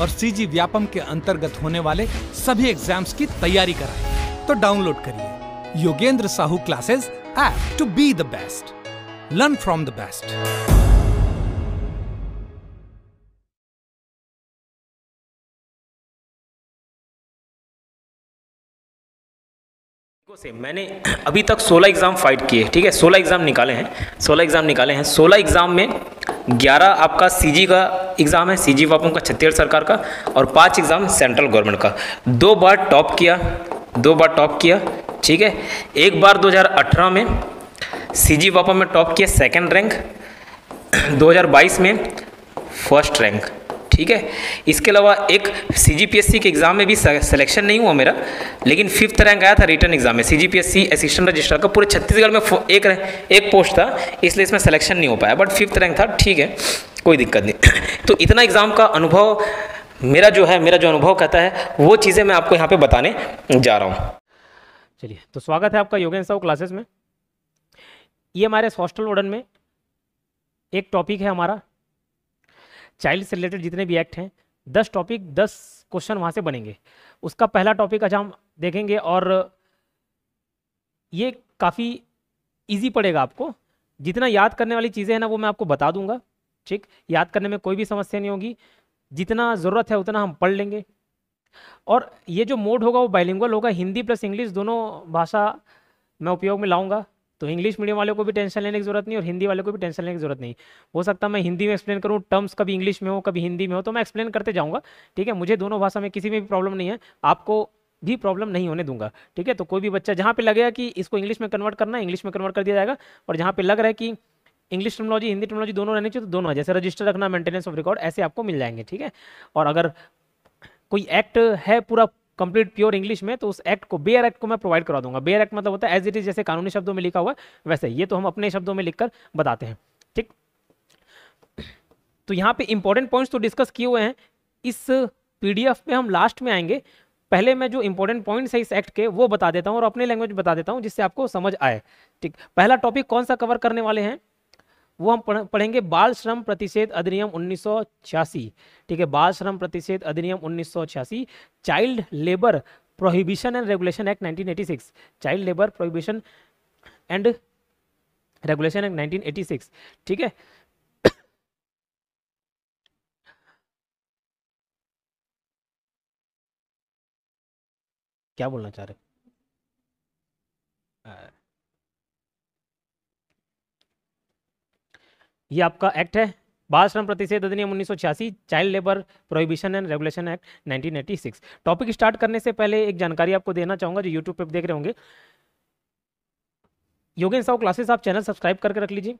और सीजी व्यापम के अंतर्गत होने वाले सभी एग्जाम्स की तैयारी कराए तो डाउनलोड करिए Yogendra Sahu classes app to be the best learn from the best से मैंने अभी तक 16 एग्ज़ाम फाइट किए ठीक है 16 एग्ज़ाम निकाले हैं 16 एग्ज़ाम निकाले हैं 16 एग्ज़ाम में ग्यारह आपका सीजी का एग्ज़ाम है सीजी वापम का छत्तीसगढ़ सरकार का और पाँच एग्ज़ाम सेंट्रल गवर्नमेंट का दो बार टॉप किया दो बार टॉप किया ठीक है एक बार 2018 में सीजी जी में टॉप किया सेकंड रैंक 2022 में फर्स्ट रैंक ठीक है इसके अलावा एक सी जी पी एस सी के एग्ज़ाम में भी सिलेक्शन नहीं हुआ मेरा लेकिन फिफ्थ रैंक आया था रिटर्न एग्जाम में C G P S C assistant registrar का पूरे छत्तीसगढ़ में एक एक पोस्ट था इसलिए इसमें सिलेक्शन नहीं हो पाया बट फिफ्थ रैंक था ठीक है कोई दिक्कत नहीं तो इतना एग्ज़ाम का अनुभव मेरा जो है मेरा जो अनुभव कहता है वो चीज़ें मैं आपको यहाँ पे बताने जा रहा हूँ चलिए तो स्वागत है आपका योगेंद्र साहू क्लासेस में ये हमारे हॉस्टल वर्डन में एक टॉपिक है हमारा चाइल्ड से रिलेटेड जितने भी एक्ट हैं दस टॉपिक दस क्वेश्चन वहाँ से बनेंगे उसका पहला टॉपिक आज हम देखेंगे और ये काफ़ी ईजी पड़ेगा आपको जितना याद करने वाली चीज़ें हैं ना वो मैं आपको बता दूंगा ठीक याद करने में कोई भी समस्या नहीं होगी जितना ज़रूरत है उतना हम पढ़ लेंगे और ये जो मोड होगा वो बाइलिंगुअल होगा हिंदी प्लस इंग्लिश दोनों भाषा मैं उपयोग में लाऊंगा तो इंग्लिश मीडियम वालों को भी टेंशन लेने की जरूरत नहीं और हिंदी वालों को भी टेंशन लेने की जरूरत नहीं हो सकता मैं हिंदी में एक्सप्लेन करूँ टर्म्स कभी इंग्लिश में हो कभी हिंदी में हो तो मैं एक्सप्लेन करते जाऊँगा ठीक है मुझे दोनों भाषा में किसी में भी प्रॉब्लम नहीं है आपको भी प्रॉब्लम नहीं होने दूंगा ठीक है तो कोई भी बच्चा जहाँ पे लगेगा कि इसको इंग्लिश में कन्वर्ट करना है इंग्लिश में कन्वर्ट कर दिया जाएगा और जहाँ पे लग रहा है कि इंग्लिश टर्मोलॉजी हिंदी टर्मोलॉजी दोनों रहनी चाहिए तो दोनों जैसे रजिस्टर रखना मेंटेनेंस ऑफ रिकॉर्ड ऐसे आपको मिल जाएंगे ठीक है और अगर कोई एक्ट है पूरा कंप्लीट प्योर इंग्लिश में तो उस एक्ट को बेयर एक्ट को मैं प्रोवाइड करा दूंगा बेयर एक्ट मतलब होता है एज इट इज जैसे कानूनी शब्दों में लिखा हुआ है वैसे ये तो हम अपने शब्दों में लिखकर बताते हैं ठीक तो यहाँ पे इंपॉर्टेंट पॉइंट्स तो डिस्कस किए हुए हैं इस पीडीएफ में हम लास्ट में आएंगे पहले मैं जो इंपॉर्टेंट पॉइंट्स है इस एक्ट के वो बता देता हूँ और अपने लैंग्वेज बता देता हूँ जिससे आपको समझ आए ठीक पहला टॉपिक कौन सा कवर करने वाले हैं वो हम पढ़ेंगे बाल श्रम प्रतिषेध अधिनियम उन्नीस ठीक है बाल श्रम प्रतिषेध अधिनियम उन्नीस child labour prohibition and regulation act 1986 child labour prohibition and regulation act 1986 ठीक है क्या बोलना चाह रहे ये आपका एक्ट है बाल श्रम प्रतिषेध अधिनियम उन्नीस child labour prohibition and regulation act 1986 topic start करने से पहले एक जानकारी आपको देना चाहूंगा जो यूट्यूब पर देख रहे होंगे योगेंद्र साहु क्लासेस आप चैनल सब्सक्राइब करके रख लीजिए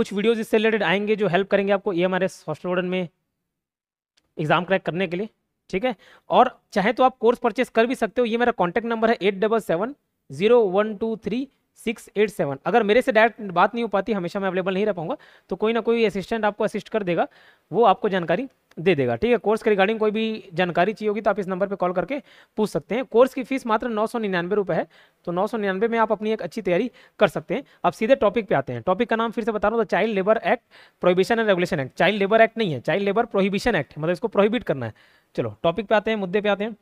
कुछ वीडियोज इससे रिलेटेड आएंगे जो हेल्प करेंगे आपको ये e हमारे हॉस्टल वार्डन में एग्जाम क्रैक करने के लिए ठीक है और चाहे तो आप कोर्स परचेस कर भी सकते हो ये मेरा कॉन्टैक्ट नंबर है eight double seven zero one two three six eight seven अगर मेरे से डायरेक्ट बात नहीं हो पाती हमेशा मैं अवेलेबल नहीं रह पाऊंगा तो कोई ना कोई असिस्टेंट आपको असिस्ट कर देगा वो आपको जानकारी दे देगा ठीक है कोर्स के रिगार्डिंग कोई भी जानकारी चाहिए होगी तो आप इस नंबर पर कॉल करके पूछ सकते हैं कोर्स की फीस मात्र नौ सौ निन्यानवे रुपये है तो नौ सौ निन्यानवे में आप अपनी एक अच्छी तैयारी कर सकते हैं अब सीधे टॉपिक पे आते हैं टॉपिक का नाम फिर से बता रहा हूँ child labour act prohibition and regulation act child labour act नहीं है चाइल्ड लेबर प्रोहिबिशन एक्ट मतलब इसको प्रोहिबिट करना है चलो टॉपिक पे आते हैं मुद्दे पे आते हैं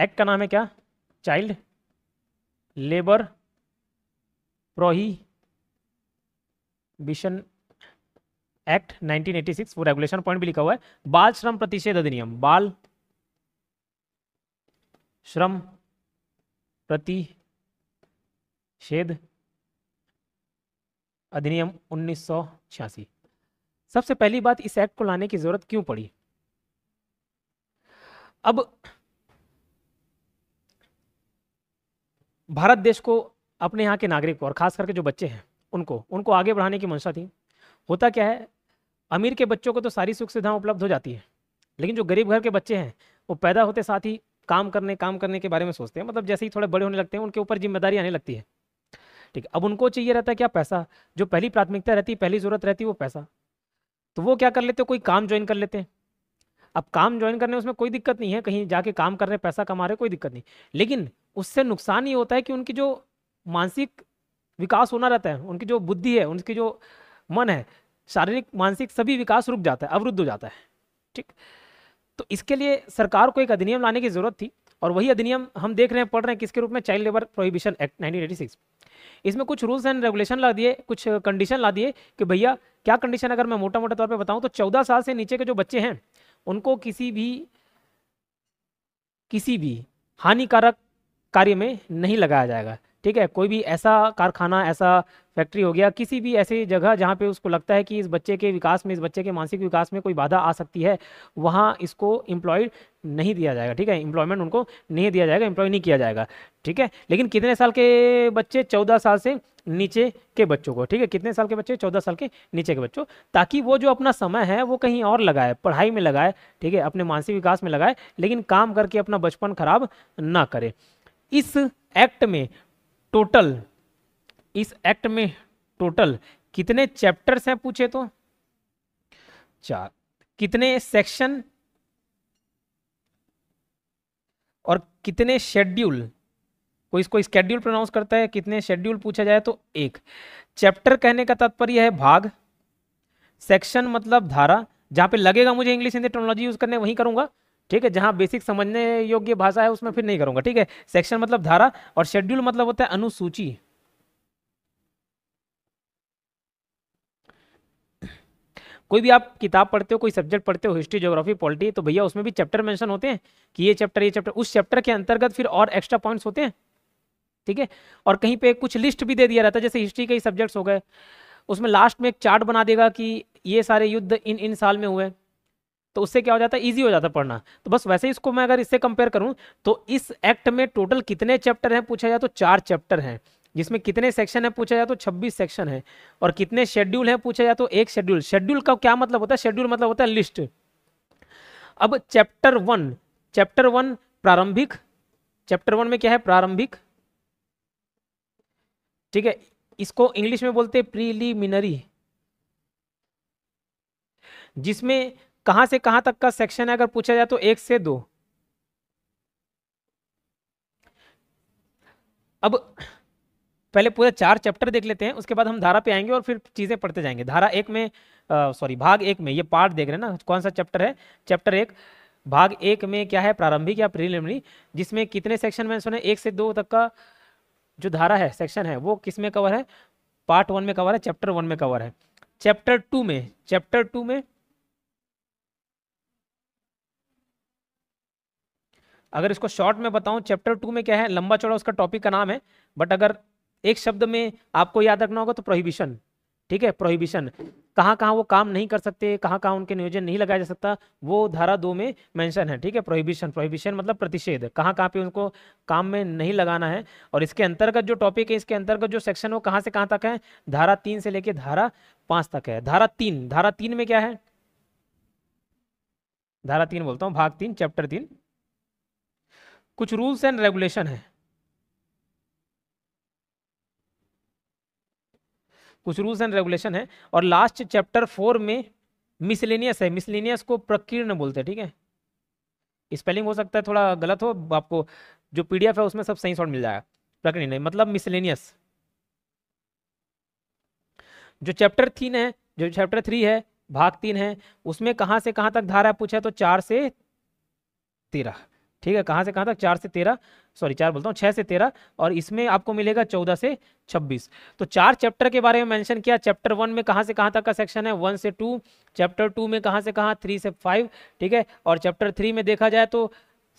एक्ट का नाम है क्या चाइल्ड लेबर प्रोहिबिशन एक्ट 1986 वो रेगुलेशन पॉइंट भी लिखा हुआ है बाल श्रम प्रतिषेध अधिनियम बाल श्रम प्रतिषेध अधिनियम उन्नीस सबसे पहली बात इस एक्ट को लाने की जरूरत क्यों पड़ी अब भारत देश को अपने यहाँ के नागरिक को और ख़ास करके जो बच्चे हैं उनको उनको आगे बढ़ाने की मंशा थी होता क्या है अमीर के बच्चों को तो सारी सुख सुविधाएं उपलब्ध हो जाती है लेकिन जो गरीब घर के बच्चे हैं वो पैदा होते साथ ही काम करने काम करने के बारे में सोचते हैं मतलब जैसे ही थोड़े बड़े होने लगते हैं उनके ऊपर जिम्मेदारी आने लगती है ठीक है अब उनको चाहिए रहता है क्या पैसा जो पहली प्राथमिकता रहती है पहली ज़रूरत रहती है वो पैसा तो वो क्या कर लेते हैं कोई काम ज्वाइन कर लेते हैं अब काम ज्वाइन करने उसमें कोई दिक्कत नहीं है कहीं जाके काम कर रहे पैसा कमा रहे कोई दिक्कत नहीं लेकिन उससे नुकसान ये होता है कि उनकी जो मानसिक विकास होना रहता है उनकी जो बुद्धि है उनकी जो मन है शारीरिक मानसिक सभी विकास रुक जाता है अवरुद्ध हो जाता है ठीक तो इसके लिए सरकार को एक अधिनियम लाने की ज़रूरत थी और वही अधिनियम हम देख रहे हैं पढ़ रहे हैं किसके रूप में child labour prohibition act nineteen इसमें कुछ रूल्स एंड रेगुलेशन ला दिए कुछ कंडीशन ला दिए कि भैया क्या कंडीशन अगर मैं मोटा मोटे तौर पर बताऊं तो चौदह साल से नीचे के जो बच्चे हैं उनको किसी भी किसी भी हानिकारक कार्य में नहीं लगाया जाएगा ठीक है कोई भी ऐसा कारखाना ऐसा फैक्ट्री हो गया किसी भी ऐसी जगह जहाँ पे उसको लगता है कि इस बच्चे के विकास में इस बच्चे के मानसिक विकास में कोई बाधा आ सकती है वहाँ इसको इम्प्लॉयड नहीं दिया जाएगा ठीक है इम्प्लॉयमेंट उनको नहीं दिया जाएगा इम्प्लॉय नहीं किया जाएगा ठीक है लेकिन कितने साल के बच्चे चौदह साल से नीचे के बच्चों को ठीक है कितने साल के बच्चे चौदह साल के नीचे के बच्चों ताकि वो जो अपना समय है वो कहीं और लगाए पढ़ाई में लगाए ठीक है अपने मानसिक विकास में लगाए लेकिन काम करके अपना बचपन खराब ना करे इस एक्ट में टोटल इस एक्ट में टोटल कितने चैप्टर्स हैं पूछे तो चार कितने सेक्शन और कितने शेड्यूल कोई इसको स्केड्यूल प्रोनाउंस करता है कितने शेड्यूल पूछा जाए तो एक चैप्टर कहने का तात्पर्य है भाग सेक्शन मतलब धारा जहां पे लगेगा मुझे इंग्लिश हिंदी टेक्नोलॉजी यूज़ करने वहीं करूंगा ठीक है जहां बेसिक समझने योग्य भाषा है उसमें फिर नहीं करूंगा ठीक है सेक्शन मतलब धारा और शेड्यूल मतलब होता है अनुसूची कोई भी आप किताब पढ़ते हो कोई सब्जेक्ट पढ़ते हो हिस्ट्री ज्योग्राफी पॉलिटी तो भैया उसमें भी चैप्टर मेंशन होते हैं कि ये चैप्टर ये चैप्टर उस चैप्टर के अंतर्गत फिर और एक्स्ट्रा पॉइंट्स होते हैं ठीक है और कहीं पे कुछ लिस्ट भी दे दिया रहता है जैसे हिस्ट्री के ही सब्जेक्ट्स हो गए उसमें लास्ट में एक चार्ट बना देगा कि ये सारे युद्ध इन इन साल में हुए तो उससे क्या हो जाता है ईजी हो जाता है पढ़ना तो बस वैसे ही इसको मैं अगर इससे कंपेयर करूँ तो इस एक्ट में टोटल कितने चैप्टर हैं पूछा जाए तो चार चैप्टर हैं जिसमें कितने सेक्शन है पूछा जाए तो 26 सेक्शन है और कितने शेड्यूल हैं पूछा जाए तो एक शेड्यूल शेड्यूल का क्या मतलब होता है शेड्यूल मतलब होता है लिस्ट अब चैप्टर वन चैप्टर वन प्रारंभिक चैप्टर वन में क्या है प्रारंभिक ठीक है इसको इंग्लिश में बोलते हैं प्रीलिमिनरी जिसमें कहां से कहां तक का सेक्शन है अगर पूछा जाए तो एक से दो अब पहले पूरे चार चैप्टर देख लेते हैं उसके बाद हम धारा पे आएंगे और फिर चीज़ें पढ़ते जाएंगे धारा एक में सॉरी भाग एक में ये पार्ट देख रहे हैं ना कौन सा चैप्टर है चैप्टर एक भाग एक में क्या है प्रारंभिक या प्रिलिमिनरी जिसमें कितने सेक्शन में सुने एक से दो तक का जो धारा है सेक्शन है वो किस में कवर है पार्ट वन में कवर है चैप्टर वन में कवर है चैप्टर टू में चैप्टर टू में अगर इसको शॉर्ट में बताऊं चैप्टर टू में क्या है लंबा चौड़ा उसका टॉपिक का नाम है बट अगर एक शब्द में आपको याद रखना होगा तो प्रोहिबिशन ठीक है प्रोहिबिशन कहाँ कहाँ वो काम नहीं कर सकते कहाँ कहाँ उनके नियोजन नहीं लगाया जा सकता वो धारा दो में मेंशन है ठीक है प्रोहिबिशन प्रोहिबिशन मतलब प्रतिषेध कहाँ कहाँ पे उनको काम में नहीं लगाना है और इसके अंतर्गत जो टॉपिक है इसके अंतर्गत जो सेक्शन वो कहाँ से कहाँ तक है धारा तीन से लेके धारा पाँच तक है धारा तीन धारा तीन में क्या है धारा तीन बोलता हूँ भाग तीन चैप्टर तीन कुछ रूल्स एंड रेगुलेशन है कुछ रूल्स एंड रेगुलेशन है और लास्ट चैप्टर फोर में मिसलेनियस है मिसलेनियस को प्रकीर्ण बोलते हैं ठीक है स्पेलिंग हो सकता है थोड़ा गलत हो आपको जो पीडीएफ है उसमें सब सही शॉर्ट मिल जाएगा प्रकीर्ण नहीं मतलब मिसलेनियस जो चैप्टर तीन है जो चैप्टर थ्री है भाग तीन है उसमें कहां से कहां तक धारा पूछा तो चार से तेरह ठीक है कहाँ से कहाँ तक चार से तेरह सॉरी चार बोलता हूँ छः से तेरह और इसमें आपको मिलेगा चौदह से छब्बीस तो चार चैप्टर के बारे में मेंशन किया चैप्टर वन में कहाँ से कहाँ तक का सेक्शन है वन से टू चैप्टर टू में कहाँ से कहाँ थ्री से फाइव ठीक है और चैप्टर थ्री में देखा जाए तो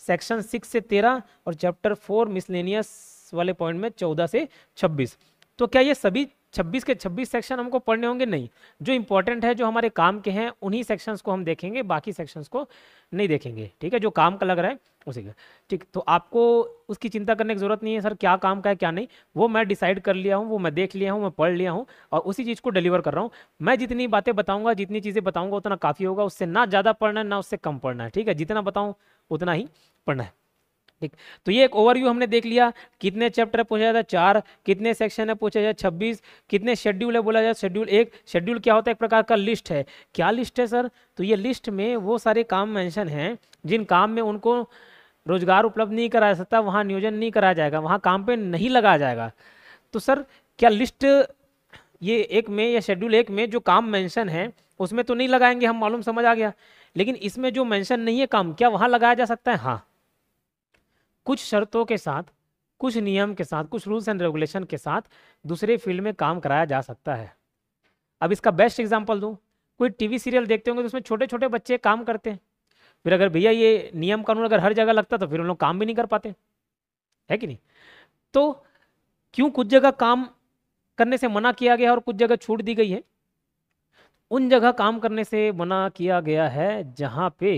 सेक्शन सिक्स से तेरह और चैप्टर फोर मिसलेनियस वाले पॉइंट में चौदह से छब्बीस तो क्या ये सभी छब्बीस के छब्बीस सेक्शन हमको पढ़ने होंगे नहीं जो इंपॉर्टेंट है जो हमारे काम के हैं उन्हीं सेक्शंस को हम देखेंगे बाकी सेक्शंस को नहीं देखेंगे ठीक है जो काम का लग रहा है उसी का ठीक तो आपको उसकी चिंता करने की ज़रूरत नहीं है सर क्या काम का है क्या नहीं वो मैं डिसाइड कर लिया हूँ वो मैं देख लिया हूँ मैं पढ़ लिया हूँ और उसी चीज़ को डिलीवर कर रहा हूँ मैं जितनी बातें बताऊँगा जितनी चीज़ें बताऊँगा उतना काफ़ी होगा उससे ना ज़्यादा पढ़ना है ना उससे कम पढ़ना है ठीक है जितना बताऊँ उतना ही पढ़ना है ठीक तो ये एक ओवरव्यू हमने देख लिया कितने चैप्टर पूछा जाता है चार कितने सेक्शन है पूछा जाए छब्बीस कितने शेड्यूल है बोला जाए शेड्यूल एक शेड्यूल क्या होता है एक प्रकार का लिस्ट है क्या लिस्ट है सर तो ये लिस्ट में वो सारे काम मैंशन हैं जिन काम में उनको रोजगार उपलब्ध नहीं कराया सकता वहाँ नियोजन नहीं कराया जाएगा वहाँ काम पर नहीं लगाया जाएगा तो सर क्या लिस्ट ये एक में या शेड्यूल एक में जो काम मेंशन है उसमें तो नहीं लगाएंगे हम मालूम समझ आ गया लेकिन इसमें जो मेंशन नहीं है काम क्या वहाँ लगाया जा सकता है हाँ कुछ शर्तों के साथ कुछ नियम के साथ कुछ रूल्स एंड रेगुलेशन के साथ दूसरे फील्ड में काम कराया जा सकता है अब इसका बेस्ट एग्जाम्पल दूँ कोई टीवी सीरियल देखते होंगे तो उसमें छोटे छोटे बच्चे काम करते हैं फिर अगर भैया ये नियम कानून अगर हर जगह लगता तो फिर उन लोग काम भी नहीं कर पाते है कि नहीं तो क्यों कुछ जगह काम करने से मना किया गया और कुछ जगह छूट दी गई है उन जगह काम करने से मना किया गया है जहाँ पे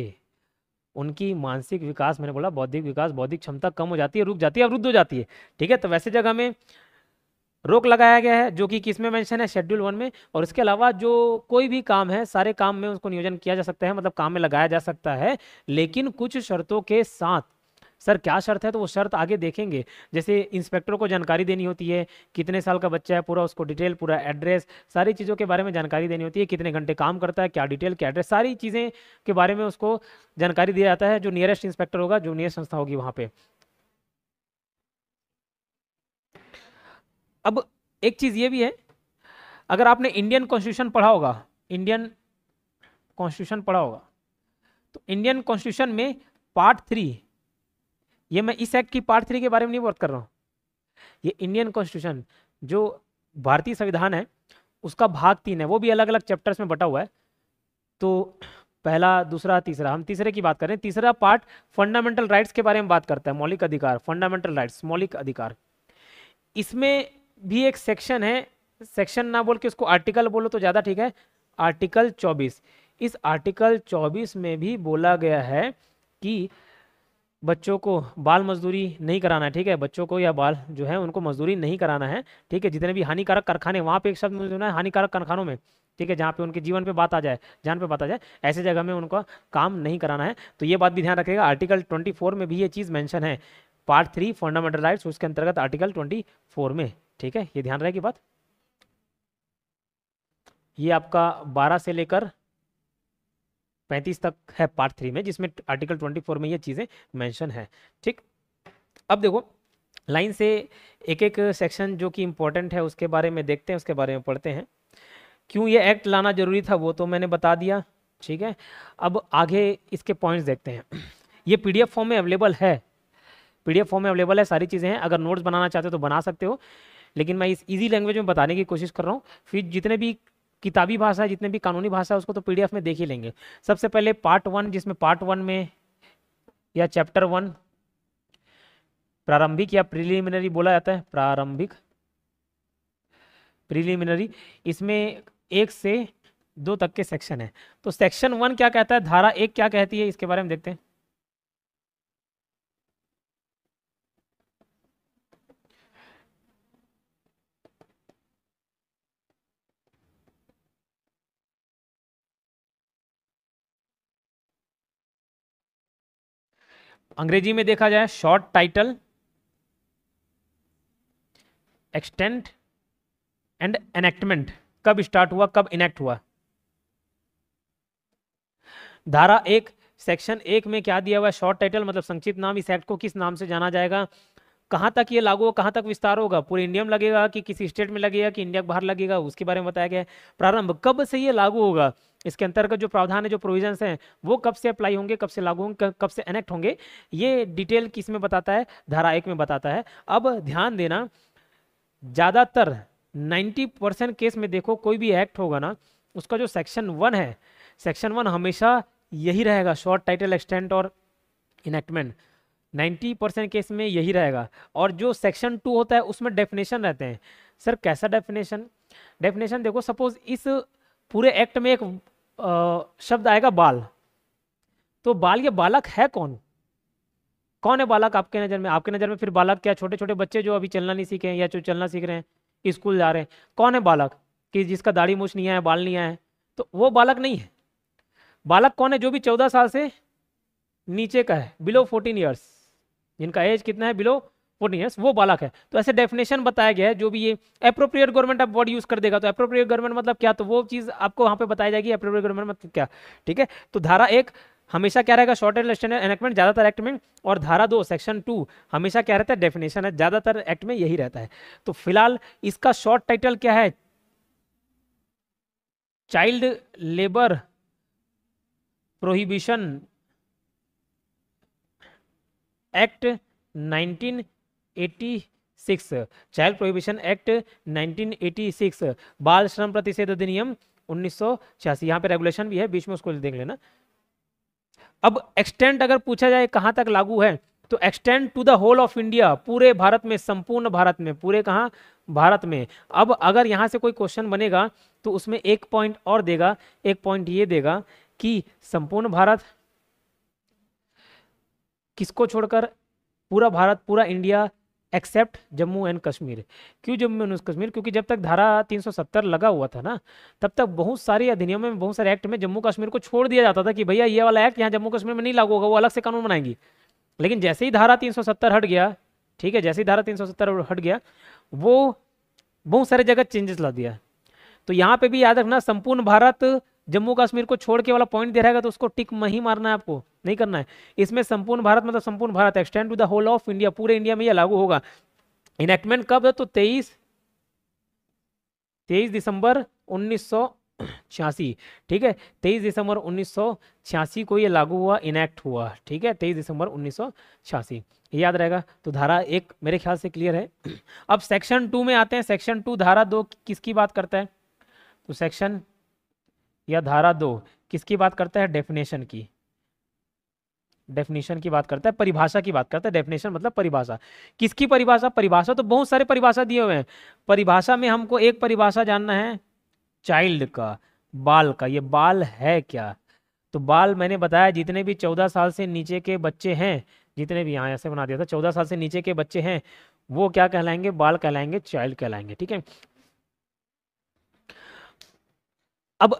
उनकी मानसिक विकास मैंने बोला बौद्धिक विकास बौद्धिक क्षमता कम हो जाती है रुक जाती है वृद्ध हो जाती है ठीक है तो वैसे जगह में रोक लगाया गया है जो कि किसमें मेंशन है शेड्यूल वन में और इसके अलावा जो कोई भी काम है सारे काम में उसको नियोजन किया जा सकता है मतलब काम में लगाया जा सकता है लेकिन कुछ शर्तों के साथ सर क्या शर्त है तो वो शर्त आगे देखेंगे जैसे इंस्पेक्टर को जानकारी देनी होती है कितने साल का बच्चा है पूरा उसको डिटेल पूरा एड्रेस सारी चीज़ों के बारे में जानकारी देनी होती है कितने घंटे काम करता है क्या डिटेल क्या एड्रेस सारी चीज़ें के बारे में उसको जानकारी दिया जाता है जो नियरेस्ट इंस्पेक्टर होगा जो नियर संस्था होगी वहाँ पर अब एक चीज़ ये भी है अगर आपने इंडियन कॉन्स्टिट्यूशन पढ़ा होगा इंडियन कॉन्स्टिट्यूशन पढ़ा होगा तो इंडियन कॉन्स्टिट्यूशन में पार्ट थ्री ये मैं इस एक्ट की पार्ट थ्री के बारे में नहीं बात कर रहा हूँ ये इंडियन कॉन्स्टिट्यूशन जो भारतीय संविधान है उसका भाग तीन है वो भी अलग अलग चैप्टर्स में बटा हुआ है तो पहला दूसरा तीसरा हम तीसरे की बात करें तीसरा पार्ट फंडामेंटल राइट्स के बारे में बात करता है मौलिक अधिकार फंडामेंटल राइट्स मौलिक अधिकार इसमें भी एक सेक्शन है सेक्शन ना बोल के उसको आर्टिकल बोलो तो ज़्यादा ठीक है आर्टिकल 24 इस आर्टिकल 24 में भी बोला गया है कि बच्चों को बाल मजदूरी नहीं कराना है ठीक है बच्चों को या बाल जो है उनको मजदूरी नहीं कराना है ठीक है जितने भी हानिकारक कारखाने वहाँ पे एक शब्द मुझे है हानिकारक कारखानों में ठीक है जहाँ पे उनके जीवन पे बात आ जाए जान पे बात आ जाए ऐसे जगह में उनका काम नहीं कराना है तो ये बात भी ध्यान रखेगा आर्टिकल ट्वेंटी में भी ये चीज़ मैंशन है पार्ट थ्री फंडामेंटल राइट्स उसके अंतर्गत आर्टिकल ट्वेंटी में ठीक है ये ध्यान रहेगी बात ये आपका बारह से लेकर पैंतीस तक है पार्ट थ्री में जिसमें आर्टिकल ट्वेंटी फोर में ये चीज़ें मैंशन है ठीक अब देखो लाइन से एक एक सेक्शन जो कि इम्पोर्टेंट है उसके बारे में देखते हैं उसके बारे में पढ़ते हैं क्यों ये एक्ट लाना जरूरी था वो तो मैंने बता दिया ठीक है अब आगे इसके पॉइंट्स देखते हैं ये पीडीएफ फॉर्म में अवेलेबल है पीडीएफ फॉर्म में अवेलेबल है सारी चीज़ें हैं अगर नोट्स बनाना चाहते हो तो बना सकते हो लेकिन मैं इस ईजी लैंग्वेज में बताने की कोशिश कर रहा हूँ फिर जितने भी किताबी भाषा जितने भी कानूनी भाषा है उसको तो पीडीएफ में देख ही लेंगे सबसे पहले पार्ट वन जिसमें पार्ट वन में या चैप्टर वन प्रारंभिक या प्रिलिमिनरी बोला जाता है प्रारंभिक प्रिलिमिनरी इसमें एक से दो तक के सेक्शन है तो सेक्शन वन क्या कहता है धारा एक क्या कहती है इसके बारे में देखते हैं अंग्रेजी में देखा जाए short title extent and enactment कब स्टार्ट हुआ कब इनेक्ट हुआ धारा एक सेक्शन एक में क्या दिया हुआ शॉर्ट टाइटल मतलब संक्षिप्त नाम इस एक्ट को किस नाम से जाना जाएगा कहां तक ये लागू होगा कहां तक विस्तार होगा पूरे इंडिया में लगेगा कि किसी स्टेट में लगेगा कि इंडिया के बाहर लगेगा उसके बारे में बताया गया प्रारंभ कब से ये लागू होगा इसके अंतर्गत जो प्रावधान है जो प्रोविजन हैं वो कब से अप्लाई होंगे कब से लागू होंगे कब से एनेक्ट होंगे ये डिटेल किस में बताता है धारा एक में बताता है अब ध्यान देना ज़्यादातर 90 परसेंट केस में देखो कोई भी एक्ट होगा ना उसका जो सेक्शन वन है सेक्शन वन हमेशा यही रहेगा शॉर्ट टाइटल एक्सटेंट और इनेक्टमेंट 90 परसेंट केस में यही रहेगा और जो सेक्शन टू होता है उसमें डेफिनेशन रहते हैं सर कैसा डेफिनेशन डेफिनेशन देखो सपोज इस पूरे एक्ट में एक शब्द आएगा बाल तो बाल या बालक है कौन कौन है बालक आपके नज़र में आपके नज़र में फिर बालक क्या छोटे छोटे बच्चे जो अभी चलना नहीं सीखे हैं या जो चलना सीख रहे हैं स्कूल जा रहे हैं कौन है बालक कि जिसका दाढ़ी मूछ नहीं आया बाल नहीं आया तो वो बालक नहीं है बालक कौन है जो भी चौदह साल से नीचे का है बिलो फोर्टीन ईयर्स जिनका एज कितना है बिलो वो नहीं है वो बालक है तो ऐसे डेफिनेशन बताया गया है जो भी ये अप्रोप्रिएट गवर्नमेंट आप वर्ड यूज कर देगा तो अप्रोप्रिएट गवर्नमेंट मतलब क्या तो वो चीज़ आपको वहां पे बताई जाएगी अप्रोप्रिएट गवर्नमेंट मतलब क्या ठीक है तो धारा एक हमेशा क्या रहेगा शॉर्ट एंड स्टैंडर्ड एनेक्टमेंट ज्यादातर एक्ट में और धारा दो सेक्शन टू हमेशा क्या रहता है डेफिनेशन है ज्यादातर एक्ट में यही रहता है तो फिलहाल इसका शॉर्ट टाइटल क्या है child labour prohibition act 1986 child prohibition act 1986 बाल श्रम प्रतिषेध अधिनियम उन्नीस सौ पे रेगुलेशन भी है बीच में उसको देख लेना अब एक्सटेंड अगर पूछा जाए कहां तक लागू है तो extend to the whole of India पूरे भारत में संपूर्ण भारत में पूरे कहा भारत में अब अगर यहां से कोई क्वेश्चन बनेगा तो उसमें एक पॉइंट और देगा एक पॉइंट ये देगा कि संपूर्ण भारत किसको छोड़कर पूरा भारत पूरा India except Jammu and Kashmir क्यों जम्मू एंड कश्मीर क्योंकि जब तक धारा 370 लगा हुआ था ना तब तक बहुत सारे अधिनियम में बहुत सारे एक्ट में जम्मू कश्मीर को छोड़ दिया जाता था कि भैया ये वाला एक्ट यहाँ जम्मू कश्मीर में नहीं लागू होगा वो अलग से कानून बनाएंगी लेकिन जैसे ही धारा तीन हट गया ठीक है जैसे ही धारा तीन हट गया वो बहुत सारे जगह चेंजेस ला दिया तो यहाँ पे भी याद रखना संपूर्ण भारत जम्मू कश्मीर को छोड़ के वाला पॉइंट दे रहेगा तो उसको टिक नहीं मारना है आपको नहीं करना है इसमें संपूर्ण भारत मतलब संपूर्ण भारत extend to the whole of India पूरे इंडिया में यह लागू होगा इनेक्टमेंट कब है तो तेईस तेईस दिसंबर उन्नीस छियासी ठीक है तेईस दिसंबर उन्नीस को ये लागू हुआ इनेक्ट हुआ ठीक है तेईस दिसंबर उन्नीस याद रहेगा तो धारा एक मेरे ख्याल से क्लियर है अब सेक्शन टू में आते हैं सेक्शन टू धारा दो किसकी बात करता है तो सेक्शन या धारा दो किसकी बात करता है डेफिनेशन की डेफिनेशन की बात करता है परिभाषा की बात करता है डेफिनेशन मतलब परिभाषा किसकी परिभाषा परिभाषा तो बहुत सारे परिभाषा दिए हुए हैं परिभाषा में हमको एक परिभाषा जानना है चाइल्ड का बाल का ये बाल है क्या तो बाल मैंने बताया जितने भी चौदह साल से नीचे के बच्चे हैं जितने भी यहाँ ऐसे बना दिया था चौदह साल से नीचे के बच्चे हैं वो क्या कहलाएंगे बाल कहलाएंगे चाइल्ड कहलाएंगे ठीक है अब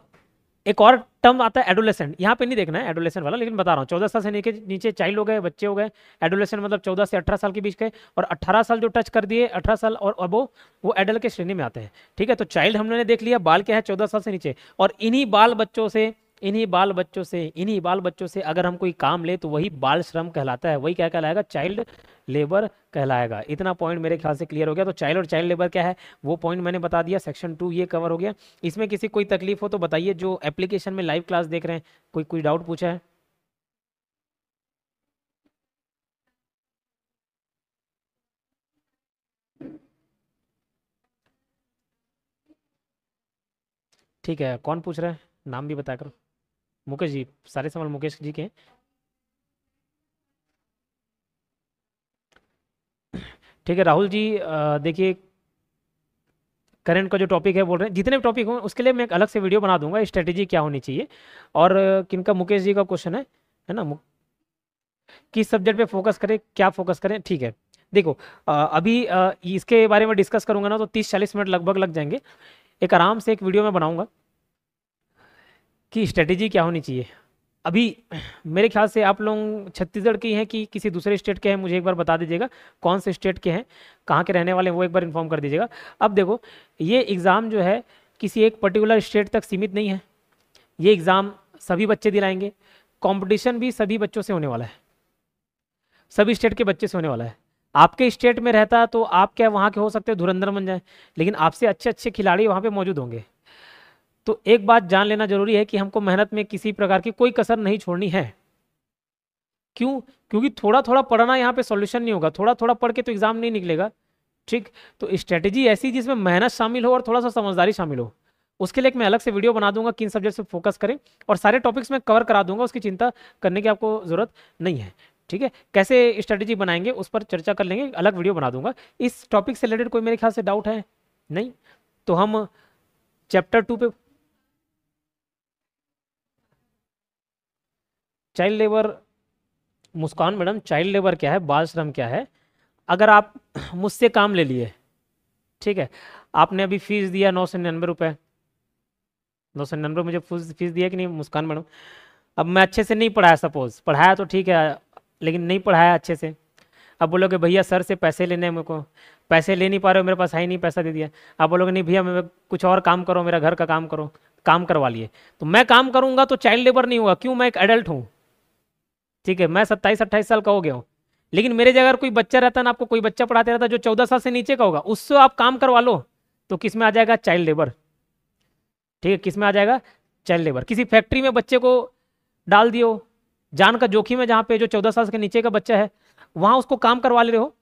एक और टर्म आता है एडोलेसेंट यहाँ पे नहीं देखना है एडोलेसेंट वाला लेकिन बता रहा हूँ चौदह साल से नीचे नीचे चाइल्ड हो गए बच्चे हो गए एडोलेसेंट मतलब चौदह से अठारह साल के बीच के और अठारह साल जो टच कर दिए अठारह साल और अब वो एडल के श्रेणी में आते हैं ठीक है तो चाइल्ड हमने देख लिया बाल क्या है चौदह साल से नीचे और इन्हीं बाल बच्चों से इन्हीं बाल बच्चों से इन्हीं बाल बच्चों से अगर हम कोई काम ले तो वही बाल श्रम कहलाता है वही क्या कहलाएगा चाइल्ड लेबर कहलाएगा इतना पॉइंट मेरे ख्याल से क्लियर हो गया तो चाइल्ड और चाइल्ड लेबर क्या है वो पॉइंट मैंने बता दिया सेक्शन टू ये कवर हो गया इसमें किसी कोई तकलीफ हो तो बताइए जो एप्लीकेशन में लाइव क्लास देख रहे हैं कोई कोई डाउट पूछा है ठीक है कौन पूछ रहा है नाम भी बता करो मुकेश जी सारे सवाल मुकेश जी के ठीक है राहुल जी देखिए करंट का जो टॉपिक है बोल रहे हैं जितने भी टॉपिक हों उसके लिए मैं एक अलग से वीडियो बना दूंगा स्ट्रेटेजी क्या होनी चाहिए और किनका मुकेश जी का क्वेश्चन है है ना किस सब्जेक्ट पे फोकस करें क्या फोकस करें ठीक है देखो अभी इसके बारे में डिस्कस करूंगा ना तो तीस चालीस मिनट लगभग लग जाएंगे एक आराम से एक वीडियो में बनाऊंगा की स्ट्रेटेजी क्या होनी चाहिए अभी मेरे ख्याल से आप लोग छत्तीसगढ़ के हैं कि किसी दूसरे स्टेट के हैं मुझे एक बार बता दीजिएगा कौन से स्टेट के हैं कहाँ के रहने वाले हैं वो एक बार इन्फॉर्म कर दीजिएगा अब देखो ये एग्ज़ाम जो है किसी एक पर्टिकुलर स्टेट तक सीमित नहीं है ये एग्ज़ाम सभी बच्चे दिलाएंगे कॉम्पिटिशन भी सभी बच्चों से होने वाला है सभी स्टेट के बच्चे से होने वाला है आपके स्टेट में रहता तो आप क्या वहाँ के हो सकते धुरंधर बन जाए लेकिन आपसे अच्छे अच्छे खिलाड़ी वहाँ पर मौजूद होंगे तो एक बात जान लेना जरूरी है कि हमको मेहनत में किसी प्रकार की कोई कसर नहीं छोड़नी है क्यों क्योंकि थोड़ा थोड़ा पढ़ना यहाँ पे सॉल्यूशन नहीं होगा थोड़ा थोड़ा पढ़ के तो एग्जाम नहीं निकलेगा ठीक तो स्ट्रेटेजी ऐसी जिसमें मेहनत शामिल हो और थोड़ा सा समझदारी शामिल हो उसके लिए एक मैं अलग से वीडियो बना दूंगा किन सब्जेक्ट पर फोकस करें और सारे टॉपिक्स में कवर करा दूंगा उसकी चिंता करने की आपको ज़रूरत नहीं है ठीक है कैसे स्ट्रेटेजी बनाएंगे उस पर चर्चा कर लेंगे अलग वीडियो बना दूंगा इस टॉपिक से रिलेटेड कोई मेरे ख्याल से डाउट है नहीं तो हम चैप्टर टू पे child labour Muskan madam child labour क्या है बाल श्रम क्या है अगर आप मुझसे काम ले लिए ठीक है आपने अभी फीस दिया नौ सौ निन्यानवे रुपये नौ सौ निन्यानवे मुझे फीस दिया कि नहीं मुस्कान मैडम अब मैं अच्छे से नहीं पढ़ाया सपोज पढ़ाया तो ठीक है लेकिन नहीं पढ़ाया अच्छे से अब बोलोगे भैया सर से पैसे लेने हैं मेरे को पैसे ले नहीं पा रहे हो मेरे पास है ही नहीं पैसा दे दिया आप बोलोगे नहीं भैया मैं कुछ और काम करो मेरा घर का काम करो काम करवा लिए तो मैं काम करूंगा तो चाइल्ड लेबर नहीं होगा क्यों मैं एक एडल्ट हूँ ठीक है मैं सत्ताईस अट्ठाईस साल का हो गया हूँ लेकिन मेरे जगह कोई बच्चा रहता ना आपको कोई बच्चा पढ़ाते रहता जो चौदह साल से नीचे का होगा उससे आप काम करवा लो तो किस में आ जाएगा चाइल्ड लेबर ठीक है किस में आ जाएगा चाइल्ड लेबर किसी फैक्ट्री में बच्चे को डाल दियो जान का जोखिम है जहाँ पे जो चौदह साल के नीचे का बच्चा है वहाँ उसको काम करवा ले रहे हो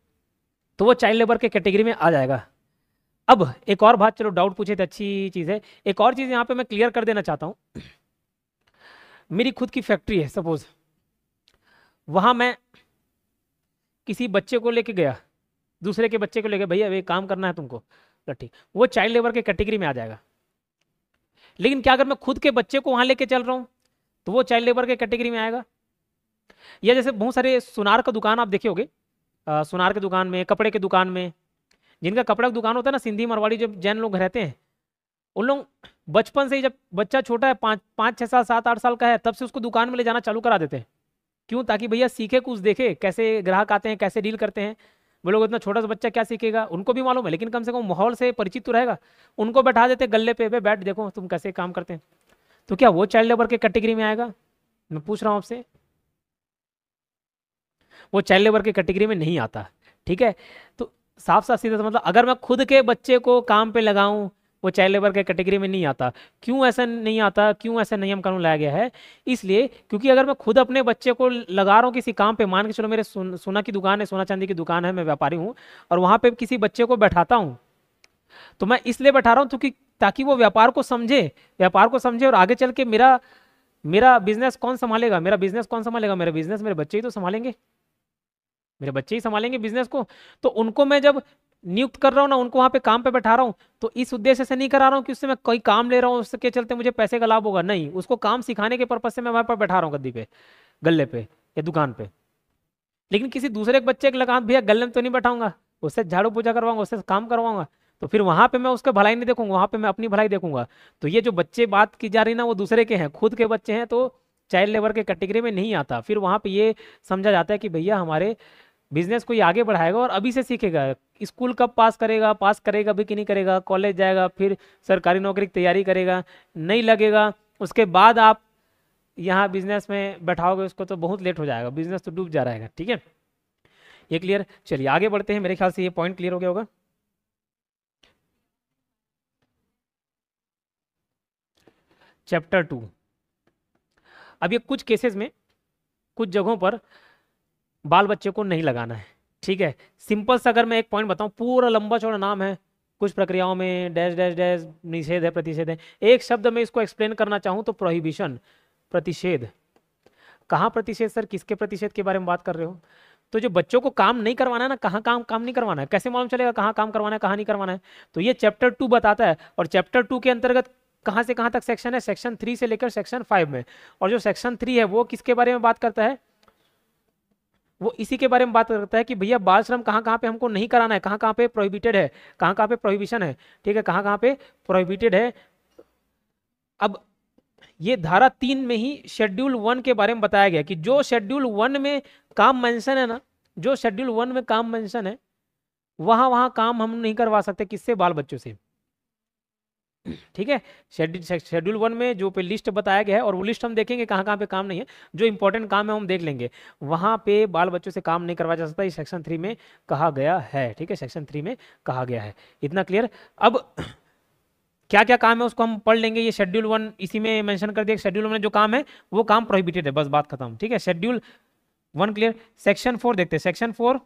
तो वो चाइल्ड लेबर के कैटेगरी में आ जाएगा अब एक और बात चलो डाउट पूछे तो अच्छी चीज़ है एक और चीज़ यहाँ पे मैं क्लियर कर देना चाहता हूँ मेरी खुद की फैक्ट्री है सपोज़ वहाँ मैं किसी बच्चे को लेके गया दूसरे के बच्चे को लेके भैया ये काम करना है तुमको तो ठीक वो चाइल्ड लेबर के कैटेगरी में आ जाएगा लेकिन क्या अगर मैं खुद के बच्चे को वहाँ लेके चल रहा हूँ तो वो चाइल्ड लेबर के कैटेगरी में आएगा या जैसे बहुत सारे सुनार का दुकान आप देखे होगे सुनार के दुकान में कपड़े के दुकान में जिनका कपड़ा का दुकान होता है ना सिंधी मरवाड़ी जब जैन लोग रहते हैं उन लोग बचपन से ही जब बच्चा छोटा है पाँच पाँच छः साल सात आठ साल का है तब से उसको दुकान में ले जाना चालू करा देते हैं क्यों ताकि भैया सीखे कुछ देखे कैसे ग्राहक आते हैं कैसे डील करते हैं वो लोग इतना छोटा सा बच्चा क्या सीखेगा उनको भी मालूम है लेकिन कम से कम माहौल से परिचित तो रहेगा उनको बैठा देते गले पे भाई बैठ देखो तुम कैसे काम करते हैं तो क्या वो चाइल्ड लेबर के कैटेगरी में आएगा मैं पूछ रहा हूँ आपसे वो चाइल्ड लेबर के कैटेगरी में नहीं आता ठीक है तो साफ साफ सीधा मतलब अगर मैं खुद के बच्चे को काम पे लगाऊं वो चाइल्ड लेबर के कैटेगरी में नहीं आता क्यों ऐसा नहीं आता क्यों ऐसा नियम कानून लाया गया है इसलिए क्योंकि अगर मैं खुद अपने बच्चे को लगा रहा हूँ किसी काम पे मान के चलो मेरे सोना की दुकान है सोना चांदी की दुकान है मैं व्यापारी हूँ और वहाँ पे किसी बच्चे को बैठाता हूँ तो मैं इसलिए बैठा रहा हूँ क्योंकि ताकि वो व्यापार को समझे व्यापार को समझे और आगे चल के मेरा मेरा बिजनेस कौन संभालेगा मेरा बिजनेस कौन संभालेगा मेरा बिजनेस मेरे बच्चे ही तो संभालेंगे मेरे बच्चे ही संभालेंगे बिजनेस को तो उनको मैं जब नियुक्त कर रहा हूँ ना उनको वहाँ पे काम पे बैठा रहा हूँ तो इस उद्देश्य से नहीं करा रहा हूँ कि उससे मैं कोई काम ले रहा हूँ उसके चलते मुझे पैसे का लाभ होगा नहीं उसको काम सिखाने के पर्पज से मैं वहाँ पर बैठा रहा हूँ गद्दी पे गले पे या दुकान पे लेकिन किसी दूसरे बच्चे के लगा भैया गले में तो नहीं बैठाऊंगा उससे झाड़ू पूजा करवाऊंगा उससे काम करवाऊंगा तो फिर वहां पे मैं उसके भलाई नहीं देखूंगा वहां पे मैं अपनी भलाई देखूंगा तो ये जो बच्चे बात की जा रही ना वो दूसरे के हैं खुद के बच्चे हैं तो चाइल्ड लेबर के कैटेगरी में नहीं आता फिर वहां पे ये समझा जाता है कि भैया हमारे बिजनेस को ये आगे बढ़ाएगा और अभी से सीखेगा स्कूल कब पास करेगा पास करेगा अभी कि नहीं करेगा कॉलेज जाएगा फिर सरकारी नौकरी की तैयारी करेगा नहीं लगेगा उसके बाद आप यहाँ बिजनेस में बैठाओगे उसको तो बहुत लेट हो जाएगा बिजनेस तो डूब जा रहेगा ठीक है ये क्लियर चलिए आगे बढ़ते हैं मेरे ख्याल से ये पॉइंट क्लियर हो गया होगा चैप्टर टू अब ये कुछ केसेस में कुछ जगहों पर बाल बच्चे को नहीं लगाना है ठीक है सिंपल सा अगर मैं एक पॉइंट बताऊं पूरा लंबा चौड़ा नाम है कुछ प्रक्रियाओं में डैश डैश डैश निषेध है प्रतिषेध है एक शब्द में इसको एक्सप्लेन करना चाहूँ तो प्रोहिबिशन प्रतिषेध कहाँ प्रतिषेध सर किसके प्रतिषेध के बारे में बात कर रहे हो तो जो बच्चों को काम नहीं करवाना है ना कहाँ काम काम नहीं करवाना है कैसे मालूम चलेगा कहाँ काम करवाना है कहाँ नहीं करवाना है तो ये चैप्टर टू बताता है और चैप्टर टू के अंतर्गत कहाँ से कहाँ तक सेक्शन है सेक्शन थ्री से लेकर सेक्शन फाइव में और जो सेक्शन थ्री है वो किसके बारे में बात करता है वो इसी के बारे में बात करता है कि भैया बाल श्रम कहाँ कहाँ पे हमको नहीं कराना है कहाँ कहाँ पे प्रोहिबिटेड है कहाँ कहाँ पे प्रोहिबिशन है ठीक है कहाँ कहाँ पे प्रोहिबिटेड है अब ये धारा तीन में ही शेड्यूल वन के बारे में बताया गया कि जो शेड्यूल वन में काम मेंशन है ना जो शेड्यूल वन में काम मेंशन है वहाँ वहाँ काम हम नहीं करवा सकते किससे बाल बच्चों से ठीक है शेड्यूल वन में जो पे लिस्ट बताया गया है और वो लिस्ट हम देखेंगे कहाँ कहाँ पे काम नहीं है जो इंपॉर्टेंट काम है हम देख लेंगे वहाँ पे बाल बच्चों से काम नहीं करवाया जा सकता ये सेक्शन थ्री में कहा गया है ठीक है सेक्शन थ्री में कहा गया है इतना क्लियर अब क्या क्या काम है उसको हम पढ़ लेंगे ये शेड्यूल वन इसी में मैंशन कर दिया शेड्यूल वन में जो काम है वो काम प्रोहिबिटेड है बस बात खत्म ठीक है schedule one clear section four देखते हैं section four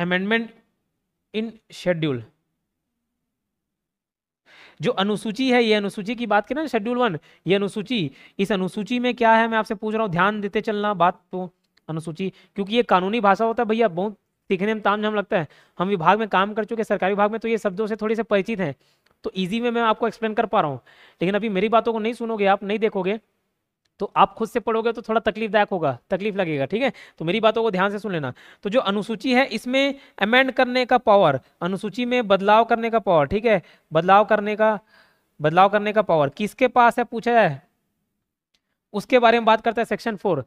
amendment in schedule जो अनुसूची है ये अनुसूची की बात करें शेड्यूल वन ये अनुसूची इस अनुसूची में क्या है मैं आपसे पूछ रहा हूँ ध्यान देते चलना बात तो अनुसूची क्योंकि ये कानूनी भाषा होता है भैया बहुत सीखने में ताम लगता है हम विभाग में काम कर चुके सरकारी विभाग में तो ये शब्दों से थोड़े से परिचित हैं तो ईजी में मैं आपको एक्सप्लेन कर पा रहा हूँ लेकिन अभी मेरी बातों को नहीं सुनोगे आप नहीं देखोगे तो आप खुद से पढ़ोगे तो थोड़ा तकलीफदायक होगा तकलीफ लगेगा ठीक है तो मेरी बातों को ध्यान से सुन लेना तो जो अनुसूची है इसमें अमेंड करने का पावर अनुसूची में बदलाव करने का पावर ठीक है बदलाव करने का बदलाव करने का पावर किसके पास है पूछा जाए उसके बारे में बात करता है सेक्शन फोर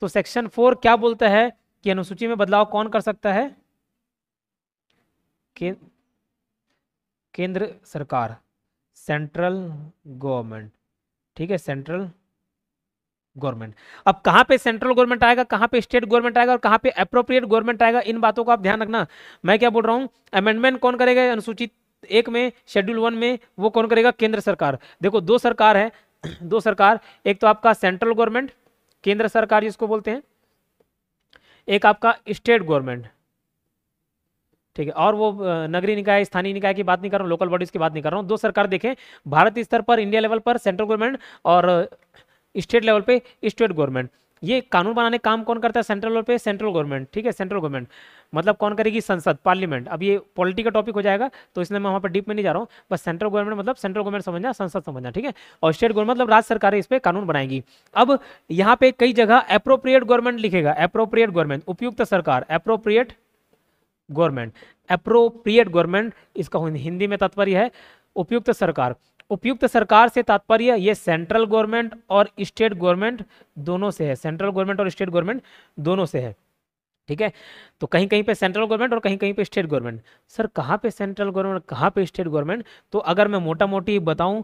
तो सेक्शन फोर क्या बोलता है कि अनुसूची में बदलाव कौन कर सकता है के, केंद्र सरकार सेंट्रल गवर्नमेंट ठीक है सेंट्रल गवर्नमेंट अब कहां पे सेंट्रल गवर्नमेंट आएगा कहां पे स्टेट गवर्नमेंट आएगा और कहां पे अप्रोप्रिएट गवर्नमेंट आएगा इन बातों को आप ध्यान रखना मैं क्या बोल रहा हूं अमेंडमेंट कौन करेगा अनुसूचित एक में शेड्यूल वन में वो कौन करेगा केंद्र सरकार देखो दो सरकार है दो सरकार एक तो आपका सेंट्रल गवर्नमेंट केंद्र सरकार जिसको बोलते हैं एक आपका स्टेट गवर्नमेंट ठीक है और वो नगरी निकाय स्थानीय निकाय की बात नहीं कर रहा हूँ लोकल बॉडीज की बात नहीं कर रहा हूँ दो सरकार देखें भारत स्तर पर इंडिया लेवल पर सेंट्रल गवर्नमेंट और स्टेट लेवल पे स्टेट गवर्नमेंट ये कानून बनाने काम कौन करता है सेंट्रल लेवल पे सेंट्रल गवर्नमेंट ठीक है सेंट्रल गवर्नमेंट मतलब कौन करेगी संसद पार्लियामेंट अब ये पॉलिटी का टॉपिक हो जाएगा तो इसलिए मैं वहाँ पर डीप में नहीं जा रहा हूँ बस सेंट्रल गवर्नमेंट मतलब सेंट्रल गवर्नमेंट समझना संसद समझना ठीक है और स्टेट गवर्नमेंट मतलब राज्य सरकार इस पर कानून बनाएंगी अब यहाँ पे कई जगह अप्रोप्रिएट गवर्नमेंट लिखेगा अप्रोप्रिएट गवर्नमेंट उपयुक्त सरकार अप्रोप्रिएट गवर्नमेंट अप्रोप्रिएट गवर्नमेंट इसका हिंदी में तात्पर्य है उपयुक्त सरकार उपयुक्त सरकार से तात्पर्य ये सेंट्रल गवर्नमेंट और स्टेट गवर्नमेंट दोनों से है सेंट्रल गवर्नमेंट और स्टेट गवर्नमेंट दोनों से है ठीक है तो कहीं कहीं पे सेंट्रल गवर्नमेंट और कहीं कहीं पे स्टेट गवर्नमेंट सर कहाँ पे सेंट्रल गवर्नमेंट कहाँ पे स्टेट गवर्नमेंट तो अगर मैं मोटा मोटी बताऊं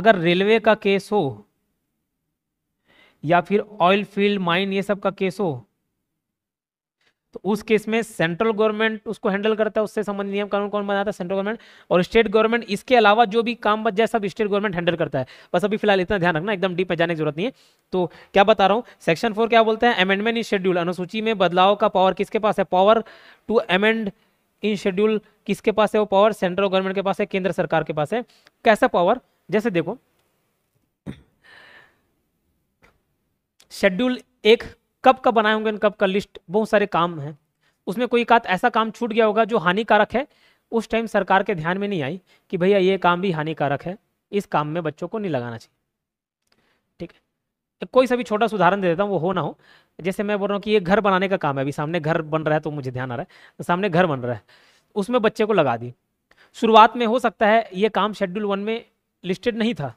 अगर रेलवे का केस हो या फिर ऑयल फील्ड माइन ये सब का केस हो तो उस केस में सेंट्रल गवर्नमेंट उसको हैंडल करता है उससे संबंधित नियम कानून कौन बनाता है सेंट्रल गवर्नमेंट और स्टेट गवर्नमेंट इसके अलावा जो भी काम बच जाए सब स्टेट गवर्नमेंट हैंडल करता है बस अभी फिलहाल इतना ध्यान रखना एकदम डीप में जाने की जरूरत नहीं है तो क्या बता रहा हूँ सेक्शन फोर क्या बोलते हैं अमेंडमेंट इन शेड्यूल अनुसूची में बदलाव का पावर किसके पास है power to amend in schedule किसके पास है वो पावर सेंट्रल गवर्नमेंट के पास है केंद्र सरकार के पास है कैसा पावर जैसे देखो शेड्यूल एक कब कब बनाए होंगे कब का लिस्ट बहुत सारे काम हैं उसमें कोई एक ऐसा काम छूट गया होगा जो हानिकारक है उस टाइम सरकार के ध्यान में नहीं आई कि भैया ये काम भी हानिकारक है इस काम में बच्चों को नहीं लगाना चाहिए ठीक है कोई सा भी छोटा सा उदाहरण दे देता हूँ वो हो ना हो जैसे मैं बोल रहा हूँ कि ये घर बनाने का काम है अभी सामने घर बन रहा है तो मुझे ध्यान आ रहा है तो सामने घर बन रहा है उसमें बच्चे को लगा दी शुरुआत में हो सकता है ये काम शेड्यूल वन में लिस्टेड नहीं था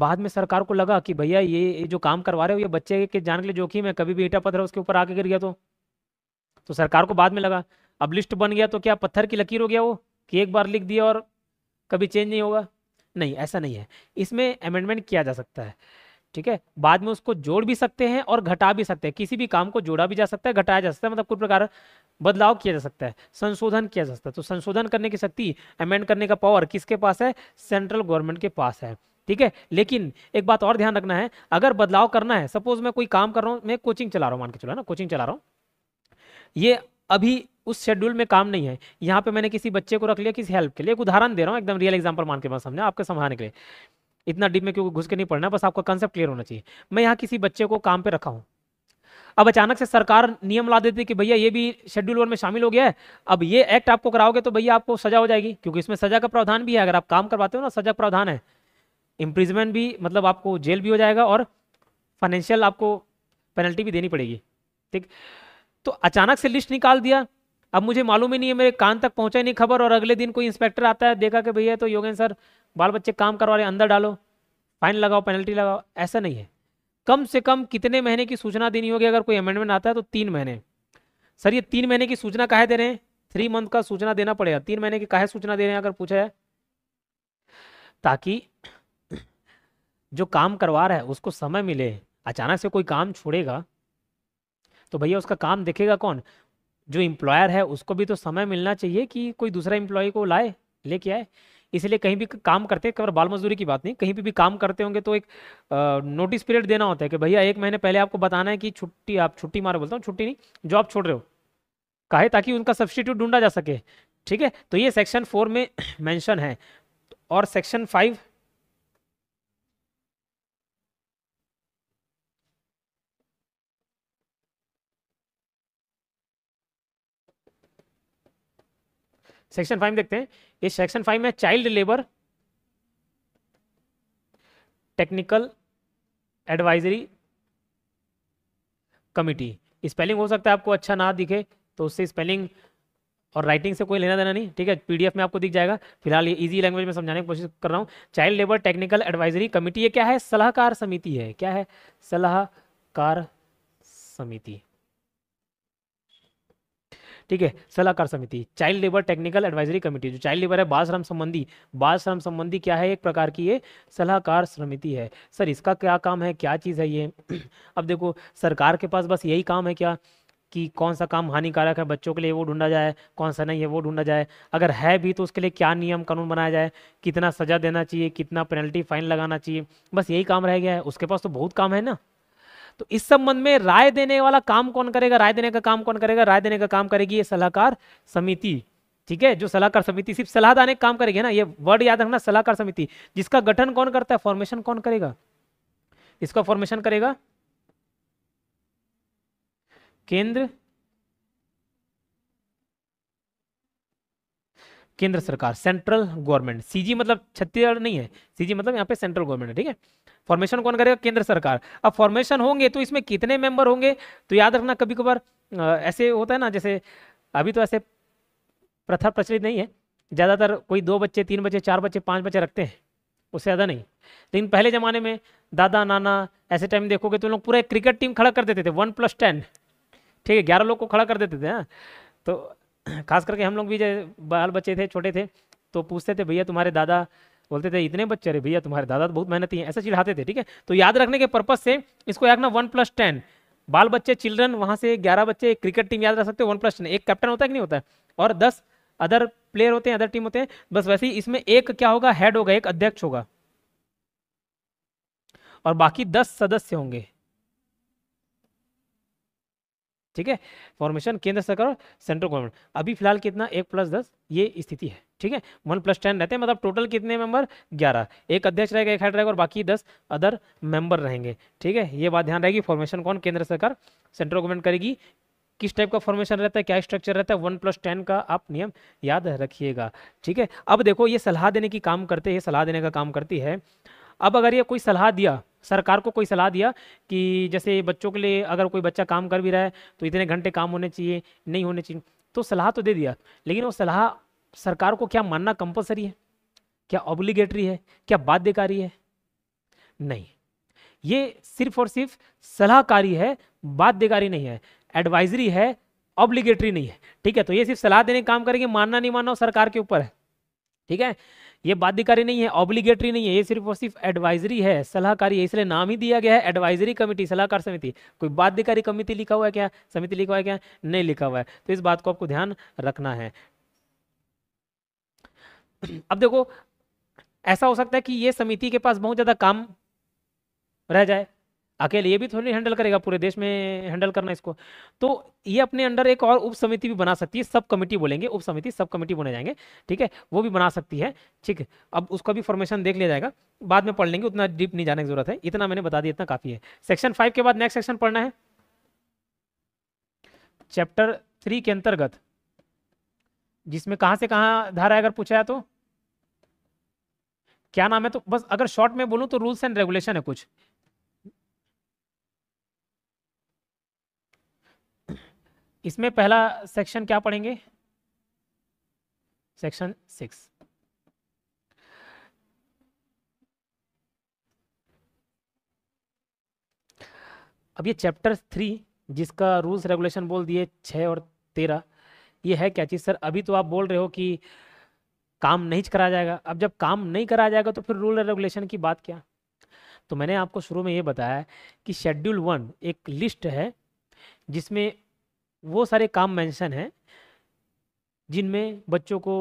बाद में सरकार को लगा कि भैया ये जो काम करवा रहे हो ये बच्चे के जान के लिए जोखिम है कभी भी ईटा पत्थर उसके ऊपर आके गिर गया तो तो सरकार को बाद में लगा अब लिस्ट बन गया तो क्या पत्थर की लकीर हो गया वो कि एक बार लिख दिया और कभी चेंज नहीं होगा नहीं ऐसा नहीं है इसमें अमेंडमेंट किया जा सकता है ठीक है बाद में उसको जोड़ भी सकते हैं और घटा भी सकते हैं किसी भी काम को जोड़ा भी जा सकता है घटाया जा सकता है मतलब कुछ प्रकार बदलाव किया जा सकता है संशोधन किया जा सकता है तो संशोधन करने की शक्ति अमेंड करने का पावर किसके पास है सेंट्रल गवर्नमेंट के पास है ठीक है लेकिन एक बात और ध्यान रखना है अगर बदलाव करना है सपोज मैं कोई काम कर रहा हूँ मैं कोचिंग चला रहा हूँ मान के चला ना कोचिंग चला रहा हूँ ये अभी उस शेड्यूल में काम नहीं है यहाँ पे मैंने किसी बच्चे को रख लिया किसी हेल्प के लिए एक उदाहरण दे रहा हूँ एकदम रियल एग्जाम्पल मान के मैं समझा आपके समझाने के लिए इतना डीप में क्योंकि घुस के नहीं पड़ना बस आपका कंसेप्ट क्लियर होना चाहिए मैं यहाँ किसी बच्चे को काम पे रखा हूँ अब अचानक से सरकार नियम ला देती कि भैया ये भी शेड्यूल वन में शामिल हो गया है अब ये एक्ट आपको कराओगे तो भैया आपको सजा हो जाएगी क्योंकि इसमें सजा का प्रावधान भी है अगर आप काम करवाते हो ना सजा प्रावधान है इम्प्रिजमेंट भी मतलब आपको जेल भी हो जाएगा और फाइनेंशियल आपको पेनल्टी भी देनी पड़ेगी ठीक तो अचानक से लिस्ट निकाल दिया अब मुझे मालूम ही नहीं है मेरे कान तक पहुंचा नहीं खबर और अगले दिन कोई इंस्पेक्टर आता है देखा कि भैया तो योगेंद्र सर बाल बच्चे काम करवा रहे अंदर डालो फाइन लगाओ पेनल्टी लगाओ ऐसा नहीं है कम से कम कितने महीने की सूचना देनी होगी अगर कोई अमेंडमेंट आता है तो तीन महीने सर ये तीन महीने की सूचना कहा दे रहे हैं थ्री मंथ का सूचना देना पड़ेगा तीन महीने की काहे सूचना दे रहे हैं अगर पूछा है ताकि जो काम करवा रहा है उसको समय मिले अचानक से कोई काम छोड़ेगा तो भैया उसका काम देखेगा कौन जो इम्प्लॉयर है उसको भी तो समय मिलना चाहिए कि कोई दूसरा इम्प्लॉय को लाए लेके आए इसलिए कहीं भी काम करते कवर बाल मजदूरी की बात नहीं कहीं भी, भी काम करते होंगे तो एक नोटिस पीरियड देना होता है कि भैया एक महीने पहले आपको बताना है कि छुट्टी आप छुट्टी मारो बोलता हूँ छुट्टी नहीं जॉब छोड़ रहे हो कहे ताकि उनका सब्सटीट्यूट ढूंढा जा सके ठीक है तो ये सेक्शन फोर में मैंशन है और सेक्शन फाइव सेक्शन फाइव देखते हैं इस सेक्शन फाइव में child labour technical advisory committee spelling हो सकता है आपको अच्छा ना दिखे तो उससे स्पेलिंग और राइटिंग से कोई लेना देना नहीं ठीक है पीडीएफ में आपको दिख जाएगा फिलहाल ये इजी लैंग्वेज में समझाने की कोशिश कर रहा हूँ child labour technical advisory committee ये क्या है सलाहकार समिति है क्या है सलाहकार समिति ठीक है सलाहकार समिति child labour technical advisory committee जो चाइल्ड लेबर है बाल श्रम संबंधी बाल श्रम संबंधी क्या है एक प्रकार की ये सलाहकार समिति है सर इसका क्या काम है क्या चीज़ है ये अब देखो सरकार के पास बस यही काम है क्या कि कौन सा काम हानिकारक है बच्चों के लिए वो ढूंढा जाए कौन सा नहीं है वो ढूंढा जाए अगर है भी तो उसके लिए क्या नियम कानून बनाया जाए कितना सजा देना चाहिए कितना पेनल्टी फाइन लगाना चाहिए बस यही काम रह गया है उसके पास तो बहुत काम है ना तो इस संबंध में राय देने वाला काम कौन करेगा राय देने का काम कौन करेगा राय देने का काम करेगी ये सलाहकार समिति ठीक है जो सलाहकार समिति सिर्फ सलाह देने का काम करेगी ना ये वर्ड याद रखना सलाहकार समिति जिसका गठन कौन करता है फॉर्मेशन कौन करेगा इसका फॉर्मेशन करेगा केंद्र केंद्र सरकार सेंट्रल गवर्नमेंट सीजी मतलब छत्तीसगढ़ नहीं है सीजी मतलब यहाँ पे सेंट्रल गवर्नमेंट है ठीक है फॉर्मेशन कौन करेगा केंद्र सरकार अब फॉर्मेशन होंगे तो इसमें कितने मेंबर होंगे तो याद रखना कभी कभार ऐसे होता है ना जैसे अभी तो ऐसे प्रथा प्रचलित नहीं है ज़्यादातर कोई दो बच्चे तीन बच्चे चार बच्चे पाँच बच्चे रखते हैं उससे ज़्यादा नहीं लेकिन पहले ज़माने में दादा नाना ऐसे टाइम देखोगे तो लोग पूरा क्रिकेट टीम खड़ा कर देते थे वन प्लस टेन ठीक है ग्यारह लोग को खड़ा कर देते थे हाँ तो खास करके हम लोग भी जब बाल बच्चे थे छोटे थे तो पूछते थे भैया तुम्हारे दादा बोलते थे इतने बच्चे रहे भैया तुम्हारे दादा तो बहुत मेहनती हैं ऐसा चिढ़ाते थे ठीक है तो याद रखने के पर्पज से इसको याद रखना वन प्लस टेन बाल बच्चे चिल्ड्रन वहाँ से ग्यारह बच्चे क्रिकेट टीम याद रख सकते हो वन प्लस टेन एक कैप्टन होता है कि नहीं होता है और दस अदर प्लेयर होते हैं अदर टीम होते हैं बस वैसे ही इसमें एक क्या होगा हेड होगा एक अध्यक्ष होगा और बाकी दस सदस्य होंगे ठीक है फॉर्मेशन केंद्र सरकार और सेंट्रल गवर्नमेंट अभी फिलहाल कितना एक प्लस दस ये स्थिति है ठीक है वन प्लस टेन रहते हैं मतलब टोटल कितने मेंबर ग्यारह एक अध्यक्ष रहेगा एक हेड रहेगा और बाकी दस अदर मेंबर रहेंगे ठीक है ये बात ध्यान रहेगी फॉर्मेशन कौन केंद्र सरकार सेंट्रल गवर्नमेंट करेगी किस टाइप का फॉर्मेशन रहता है क्या स्ट्रक्चर रहता है वन प्लस टेन का आप नियम याद रखिएगा ठीक है अब देखो ये सलाह देने की काम करते हैं सलाह देने का काम करती है अब अगर ये कोई सलाह दिया सरकार को कोई सलाह दिया कि जैसे बच्चों के लिए अगर कोई बच्चा काम कर भी रहा है तो इतने घंटे काम होने चाहिए नहीं होने चाहिए तो सलाह तो दे दिया लेकिन वो सलाह सरकार को क्या मानना कंपलसरी है क्या ऑब्लिगेटरी है क्या बाध्यकारी है नहीं ये सिर्फ और सिर्फ सलाहकारी है बाध्यकारी नहीं है एडवाइजरी है ऑब्लिगेटरी नहीं है ठीक है तो ये सिर्फ सलाह देने का काम करेंगे मानना नहीं मानना सरकार के ऊपर है ठीक है ये बाध्यकारी नहीं है ऑब्लिगेटरी नहीं है ये सिर्फ और सिर्फ एडवाइजरी है सलाहकारी है इसलिए नाम ही दिया गया है एडवाइजरी कमेटी सलाहकार समिति कोई बाध्यकारी कमेटी लिखा हुआ है क्या समिति लिखा हुआ है क्या नहीं लिखा हुआ है तो इस बात को आपको ध्यान रखना है अब देखो ऐसा हो सकता है कि ये समिति के पास बहुत ज़्यादा काम रह जाए अकेले ये भी थोड़ी हैंडल करेगा पूरे देश में हैंडल करना इसको तो ये अपने अंडर एक और उप समिति भी बना सकती है सब कमेटी बोलेंगे उप समिति सब कमेटी बने जाएंगे ठीक है वो भी बना सकती है ठीक है अब उसका भी फॉर्मेशन देख लिया जाएगा बाद में पढ़ लेंगे उतना डीप नहीं जाने की जरूरत है इतना मैंने बता दिया इतना काफी है सेक्शन फाइव के बाद नेक्स्ट सेक्शन पढ़ना है चैप्टर थ्री के अंतर्गत जिसमें कहां से कहां धारा अगर पूछा है तो क्या नाम है तो बस अगर शॉर्ट में बोलूं तो रूल्स एंड रेगुलेशन है कुछ इसमें पहला सेक्शन क्या पढ़ेंगे सेक्शन सिक्स अब ये चैप्टर थ्री जिसका रूल्स रेगुलेशन बोल दिए छः और तेरह ये है क्या चीज़ सर अभी तो आप बोल रहे हो कि काम नहीं करा जाएगा अब जब काम नहीं करा जाएगा तो फिर रूल रेगुलेशन की बात क्या तो मैंने आपको शुरू में ये बताया कि शेड्यूल वन एक लिस्ट है जिसमें वो सारे काम मेंशन हैं जिनमें बच्चों को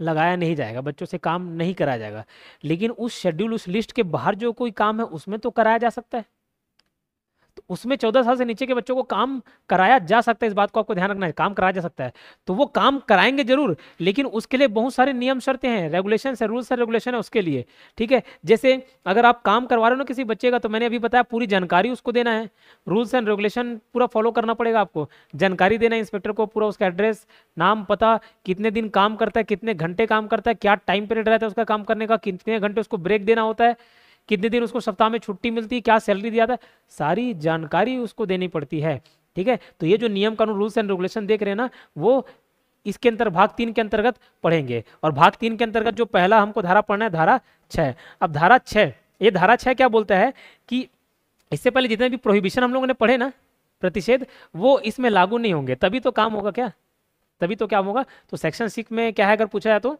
लगाया नहीं जाएगा बच्चों से काम नहीं कराया जाएगा लेकिन उस शेड्यूल उस लिस्ट के बाहर जो कोई काम है उसमें तो कराया जा सकता है उसमें चौदह साल से नीचे के बच्चों को काम कराया जा सकता है इस बात को आपको ध्यान रखना है काम कराया जा सकता है तो वो काम कराएंगे जरूर लेकिन उसके लिए बहुत सारे नियम शर्तें हैं रेगुलेशन है रूल्स एंड रेगुलेशन है उसके लिए ठीक है जैसे अगर आप काम करवा रहे हो ना किसी बच्चे का तो मैंने अभी बताया पूरी जानकारी उसको देना है रूल्स एंड रेगुलेशन पूरा फॉलो करना पड़ेगा आपको जानकारी देना है इंस्पेक्टर को पूरा उसका एड्रेस नाम पता कितने दिन काम करता है कितने घंटे काम करता है क्या टाइम पीरियड रहता है उसका काम करने का कितने घंटे उसको ब्रेक देना होता है कितने दिन उसको सप्ताह में छुट्टी मिलती है क्या सैलरी दिया था सारी जानकारी उसको देनी पड़ती है ठीक है तो ये जो नियम कानून रूल्स एंड रेगुलेशन देख रहे हैं ना वो इसके अंतर भाग तीन के अंतर्गत पढ़ेंगे और भाग तीन के अंतर्गत जो पहला हमको धारा पढ़ना है धारा छः अब धारा छः ये धारा छः क्या बोलता है कि इससे पहले जितने भी प्रोहिबिशन हम लोगों ने पढ़े ना प्रतिषेध वो इसमें लागू नहीं होंगे तभी तो काम होगा क्या तभी तो क्या होगा तो सेक्शन सिक्स में क्या है अगर पूछा जाए तो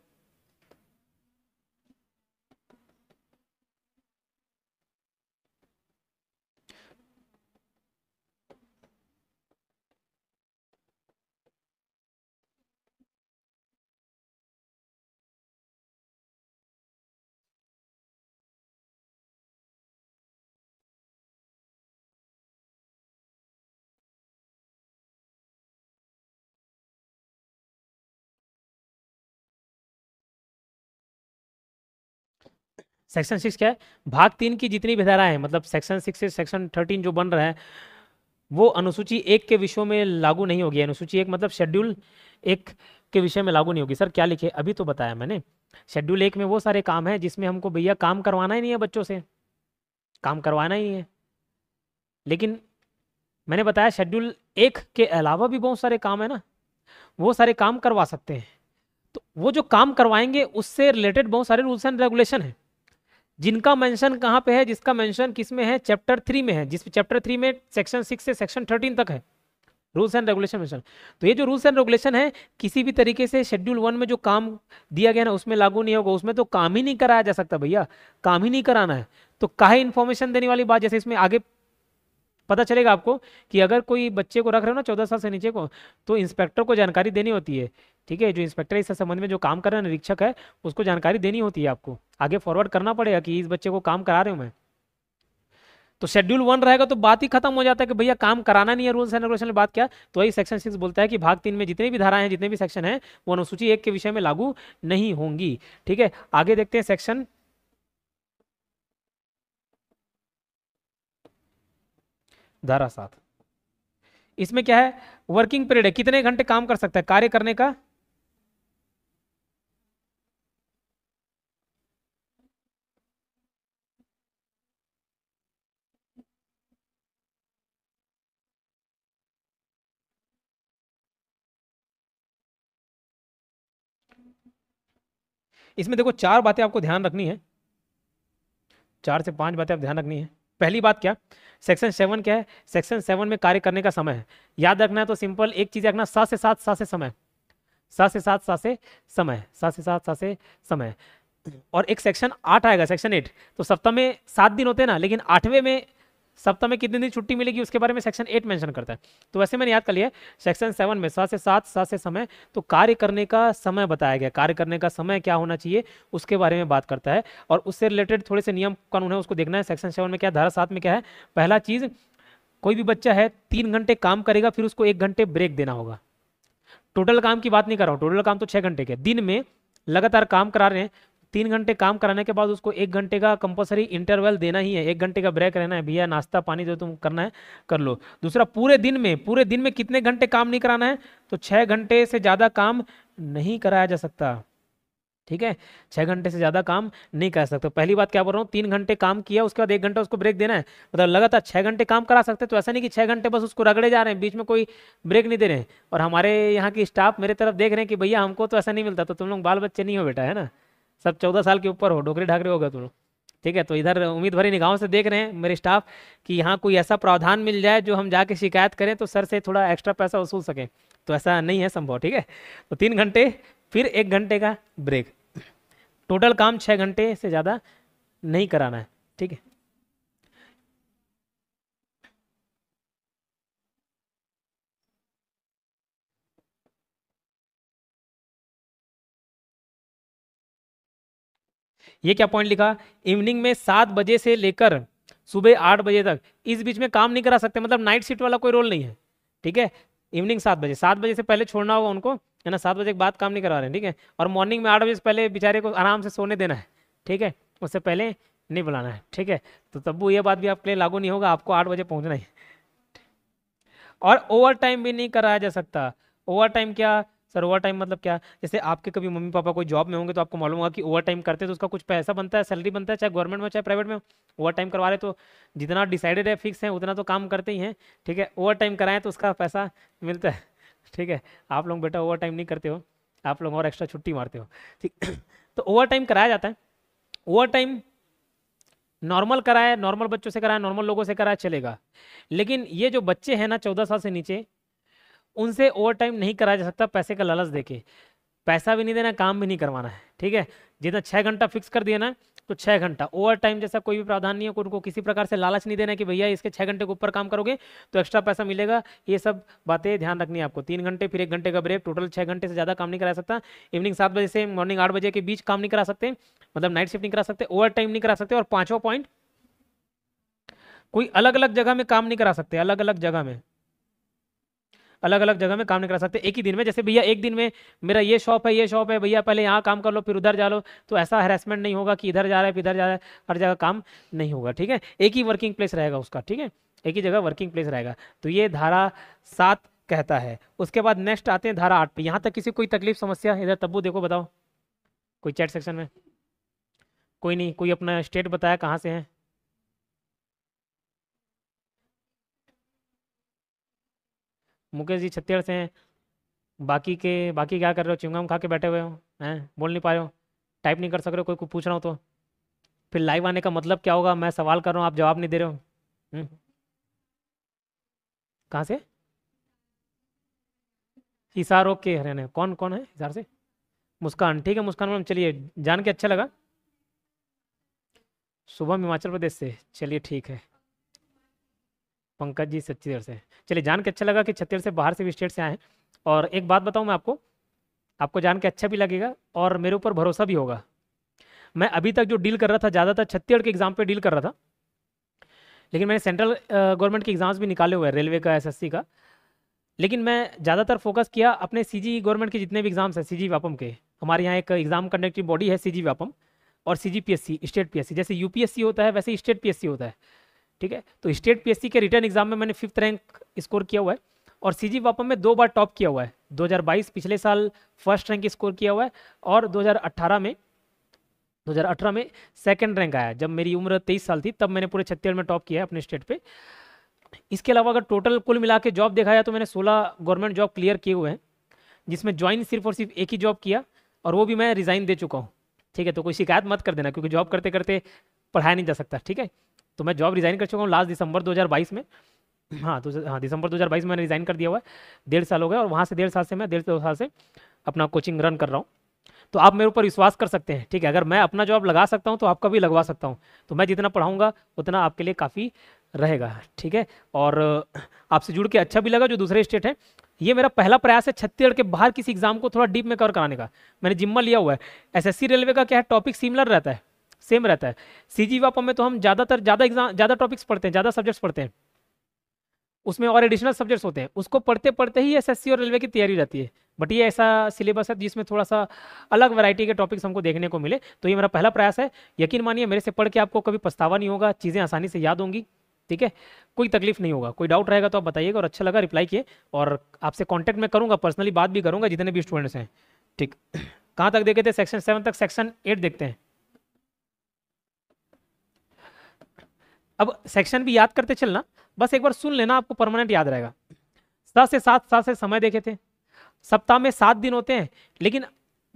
सेक्शन सिक्स क्या है भाग तीन की जितनी भी हैं मतलब सेक्शन सिक्स से सेक्शन थर्टीन जो बन रहे हैं वो अनुसूची एक के विषयों में लागू नहीं होगी अनुसूची एक मतलब शेड्यूल एक के विषय में लागू नहीं होगी सर क्या लिखे अभी तो बताया मैंने शेड्यूल एक में वो सारे काम है जिसमें हमको भैया काम करवाना ही नहीं है बच्चों से काम करवाना ही है लेकिन मैंने बताया शेड्यूल एक के अलावा भी बहुत सारे काम है ना वो सारे काम करवा सकते हैं तो वो जो काम करवाएंगे उससे रिलेटेड बहुत सारे रूल्स एंड रेगुलेशन है जिनका मेंशन कहाँ पे है जिसका मेंशन किस में है चैप्टर थ्री में है जिस चैप्टर थ्री में सेक्शन सिक्स से सेक्शन थर्टीन तक है रूल्स एंड रेगुलेशन मेंशन तो ये जो रूल्स एंड रेगुलेशन है किसी भी तरीके से शेड्यूल वन में जो काम दिया गया ना उसमें लागू नहीं होगा उसमें तो काम ही नहीं कराया जा सकता भैया काम ही नहीं कराना है तो काहे इन्फॉर्मेशन देने वाली बात जैसे इसमें आगे पता चलेगा आपको कि अगर कोई बच्चे को रख रहे हो ना चौदह साल से नीचे को तो इंस्पेक्टर को जानकारी देनी होती है ठीक है जो इंस्पेक्टर इस संबंध में जो काम कर रहे हैं निरीक्षक है उसको जानकारी देनी होती है आपको आगे फॉरवर्ड करना पड़ेगा कि इस बच्चे को काम करा रहे हूँ मैं तो शेड्यूल वन रहेगा तो बात ही खत्म हो जाता है कि भैया काम कराना नहीं है रूल्स एंड रेगुलेशन बात क्या तो वही सेक्शन सिक्स बोलता है कि भाग तीन में जितने भी धाराएं हैं जितने भी सेक्शन हैं वो अनुसूची एक के विषय में लागू नहीं होंगी ठीक है आगे देखते हैं सेक्शन धारा सात इसमें क्या है वर्किंग पीरियड है कितने घंटे काम कर सकता है कार्य करने का इसमें देखो चार बातें आपको ध्यान रखनी है चार से पांच बातें आप ध्यान रखनी है पहली बात क्या सेक्शन सेवन क्या है सेक्शन सेवन में कार्य करने का समय है याद रखना है तो सिंपल एक चीज रखना सा से सात सा से समय सा से सात सा से समय सा से सात सा से समय और एक सेक्शन आठ आएगा सेक्शन एट तो सप्ताह में सात दिन होते हैं ना लेकिन आठवें में सप्ताह में कितने दिन छुट्टी मिलेगी उसके बारे में सेक्शन एट मेंशन करता है तो वैसे मैंने याद कर लिया सेक्शन सेवन में सात से सात सात से समय तो कार्य करने का समय बताया गया कार्य करने का समय क्या होना चाहिए उसके बारे में बात करता है और उससे रिलेटेड थोड़े से नियम कानून है उसको देखना है सेक्शन सेवन में क्या धारा सात में क्या है पहला चीज़ कोई भी बच्चा है तीन घंटे काम करेगा फिर उसको एक घंटे ब्रेक देना होगा टोटल काम की बात नहीं कर रहा हूँ टोटल काम तो छः घंटे के दिन में लगातार काम करा रहे हैं तीन घंटे काम कराने के बाद उसको एक घंटे का कंपलसरी इंटरवल देना ही है एक घंटे का ब्रेक रहना है भैया नाश्ता पानी जो तुम करना है कर लो दूसरा पूरे दिन में पूरे दिन में कितने घंटे काम नहीं कराना है तो छः घंटे से ज़्यादा काम नहीं कराया जा सकता ठीक है छः घंटे से ज़्यादा काम नहीं कर सकते पहली बात क्या बोल रहा हूँ तीन घंटे काम किया उसके बाद एक घंटा उसको ब्रेक देना है मतलब लगातार छः घंटे काम करा सकते तो ऐसा नहीं कि छः घंटे बस उसको रगड़े जा रहे हैं बीच में कोई ब्रेक नहीं दे रहे हैं और हमारे यहाँ की स्टाफ मेरे तरफ देख रहे हैं कि भैया हमको तो ऐसा नहीं मिलता तो तुम लोग बाल बच्चे नहीं हो बेटा है ना सब चौदह साल के ऊपर हो डोकरी ढाकरे हो गए तुम लोग ठीक है तो इधर उम्मीद भरी निगाहों से देख रहे हैं मेरे स्टाफ कि यहाँ कोई ऐसा प्रावधान मिल जाए जो हम जाके शिकायत करें तो सर से थोड़ा एक्स्ट्रा पैसा वसूल सकें तो ऐसा नहीं है संभव ठीक है तो तीन घंटे फिर एक घंटे का ब्रेक टोटल काम छः घंटे से ज़्यादा नहीं कराना है ठीक है ये क्या पॉइंट लिखा इवनिंग में सात बजे से लेकर सुबह आठ बजे तक इस बीच में काम नहीं करा सकते मतलब नाइट शिफ्ट वाला कोई रोल नहीं है ठीक है इवनिंग सात बजे सात बजे से पहले छोड़ना होगा उनको है ना सात बजे के बाद काम नहीं करवा रहे हैं ठीक है और मॉर्निंग में आठ बजे से पहले बेचारे को आराम से सोने देना है ठीक है उससे पहले नहीं बुलाना है ठीक है तो तब्बू ये बात भी आपके लिए लागू नहीं होगा आपको आठ बजे पहुंचना है और ओवर टाइम भी नहीं कराया जा सकता ओवर टाइम क्या सर ओवर टाइम मतलब क्या जैसे आपके कभी मम्मी पापा कोई जॉब में होंगे तो आपको मालूम होगा कि ओवर टाइम करते तो उसका कुछ पैसा बनता है सैलरी बनता है चाहे गवर्नमेंट में चाहे प्राइवेट में ओवर टाइम करवा रहे तो जितना डिसाइडेड है फिक्स है उतना तो काम करते ही हैं ठीक है ओवर टाइम कराएं तो उसका पैसा मिलता है ठीक है आप लोग बेटा ओवर टाइम नहीं करते हो आप लोग और एक्स्ट्रा छुट्टी मारते हो ठीक तो ओवर टाइम कराया जाता है ओवर टाइम नॉर्मल कराए नॉर्मल बच्चों से कराए नॉर्मल लोगों से कराए चलेगा लेकिन ये जो बच्चे हैं ना चौदह साल से नीचे उनसे ओवर टाइम नहीं कराया जा सकता पैसे का लालच देके पैसा भी नहीं देना काम भी नहीं करवाना है ठीक है जितना छः घंटा फिक्स कर दिया ना तो छः घंटा ओवर टाइम जैसा कोई भी प्रावधान नहीं है उनको किसी प्रकार से लालच नहीं देना कि भैया इसके छः घंटे के ऊपर काम करोगे तो एक्स्ट्रा पैसा मिलेगा ये सब बातें ध्यान रखनी है आपको तीन घंटे फिर एक घंटे का ब्रेक टोटल छः घंटे से ज़्यादा काम नहीं करा सकता इवनिंग सात बजे से मॉर्निंग आठ बजे के बीच काम नहीं करा सकते मतलब नाइट शिफ्ट नहीं करा सकते ओवर टाइम नहीं करा सकते और पाँचवा पॉइंट कोई अलग अलग जगह में काम नहीं करा सकते अलग अलग जगह में अलग अलग जगह में काम नहीं करा सकते एक ही दिन में जैसे भैया एक दिन में मेरा ये शॉप है ये शॉप है भैया पहले यहाँ काम कर लो फिर उधर जा लो तो ऐसा हेरासमेंट नहीं होगा कि इधर जा रहा है इधर जा रहा है हर जगह काम नहीं होगा ठीक है एक ही वर्किंग प्लेस रहेगा उसका ठीक है एक ही जगह वर्किंग प्लेस रहेगा तो ये धारा सात कहता है उसके बाद नेक्स्ट आते हैं धारा आठ पे यहाँ तक किसी कोई तकलीफ समस्या इधर तब्बू देखो बताओ कोई चैट सेक्शन में कोई नहीं कोई अपना स्टेट बताया कहाँ से है मुकेश जी छत्तीसगढ़ से हैं बाकी के बाकी क्या कर रहे हो चिंगम खा के बैठे हुए हो हैं बोल नहीं पा रहे हो टाइप नहीं कर सक रहे हो कोई कुछ पूछ रहा हूँ तो फिर लाइव आने का मतलब क्या होगा मैं सवाल कर रहा हूँ आप जवाब नहीं दे रहे हो हम्म। कहाँ से हिसार ओके हरियाणा कौन कौन है हिसार से मुस्कान ठीक है मुस्कान मैम चलिए जान के अच्छा लगा शुभम हिमाचल प्रदेश से चलिए ठीक है पंकज जी छत्तीसगढ़ से चलिए जान के अच्छा लगा कि छत्तीसगढ़ से बाहर से भी स्टेट से आए हैं और एक बात बताऊँ मैं आपको आपको जान के अच्छा भी लगेगा और मेरे ऊपर भरोसा भी होगा मैं अभी तक जो डील कर रहा था ज़्यादातर छत्तीसगढ़ के एग्ज़ाम पे डील कर रहा था लेकिन मैंने सेंट्रल गवर्नमेंट के एग्ज़ाम्स भी निकाले हुए हैं रेलवे का एस का लेकिन मैं ज़्यादातर फोकस किया अपने सीजी गवर्नमेंट के जितने भी एग्ज़ाम्स हैं सीजी व्यापम के हमारे यहाँ एक एग्ज़ाम कंडक्टिव बॉडी है सीजी व्यापम और सी स्टेट पी जैसे यू होता है वैसे स्टेट पी होता है ठीक है तो स्टेट पीएससी के रिटर्न एग्जाम में मैंने फिफ्थ रैंक स्कोर किया हुआ है और सी जी में दो बार टॉप किया हुआ है 2022 पिछले साल फर्स्ट रैंक स्कोर किया हुआ है और 2018 में 2018 में सेकंड रैंक आया जब मेरी उम्र 23 साल थी तब मैंने पूरे छत्तीसगढ़ में टॉप किया है अपने स्टेट पे इसके अलावा अगर टोटल कुल मिला के जॉब देखा जाए तो मैंने 16 गवर्नमेंट जॉब क्लियर किए हुए हैं जिसमें ज्वाइन सिर्फ और सिर्फ एक ही जॉब किया और वो भी मैं रिज़ाइन दे चुका हूँ ठीक है तो कोई शिकायत मत कर देना क्योंकि जॉब करते करते पढ़ाया नहीं जा सकता ठीक है तो मैं जॉब रिज़ाइन कर चुका हूँ लास्ट दिसंबर 2022 में हाँ तो हाँ दिसंबर 2022 में मैंने रिज़ाइन कर दिया हुआ है डेढ़ साल हो गया और वहाँ से डेढ़ साल से मैं डेढ़ दो साल से अपना कोचिंग रन कर रहा हूँ तो आप मेरे ऊपर विश्वास कर सकते हैं ठीक है अगर मैं अपना जॉब लगा सकता हूँ तो आपका भी लगवा सकता हूँ तो मैं जितना पढ़ाऊँगा उतना आपके लिए काफ़ी रहेगा ठीक है और आपसे जुड़ के अच्छा भी लगा जो दूसरे स्टेट हैं ये मेरा पहला प्रयास है छत्तीसगढ़ के बाहर किसी एग्जाम को थोड़ा डीप में कवर कराने का मैंने जिम्मा लिया हुआ है एसएससी रेलवे का क्या है टॉपिक सिमिलर रहता है सेम रहता है सी जी वापम में तो हम ज़्यादातर ज़्यादा एग्जाम ज़्यादा टॉपिक्स पढ़ते हैं ज़्यादा सब्जेक्ट्स पढ़ते हैं उसमें और एडिशनल सब्जेक्ट्स होते हैं उसको पढ़ते पढ़ते ही एसएससी और रेलवे की तैयारी रहती है बट ये ऐसा सिलेबस है जिसमें थोड़ा सा अलग वैरायटी के टॉपिक्स हमको देखने को मिले तो ये मेरा पहला प्रयास है यकीन मानिए मेरे से पढ़ के आपको कभी पछतावा नहीं होगा चीज़ें आसानी से याद होंगी ठीक है कोई तकलीफ नहीं होगा कोई डाउट रहेगा तो आप बताइएगा और अच्छा लगा रिप्लाई किए और आपसे कॉन्टैक्ट में करूँगा पर्सनली बात भी करूँगा जितने भी स्टूडेंट्स हैं ठीक कहाँ तक देखे थे सेक्शन सेवन तक सेक्शन एट देखते हैं अब सेक्शन भी याद करते चलना बस एक बार सुन लेना आपको परमानेंट याद रहेगा स से सात सा से समय देखे थे सप्ताह में सात दिन होते हैं लेकिन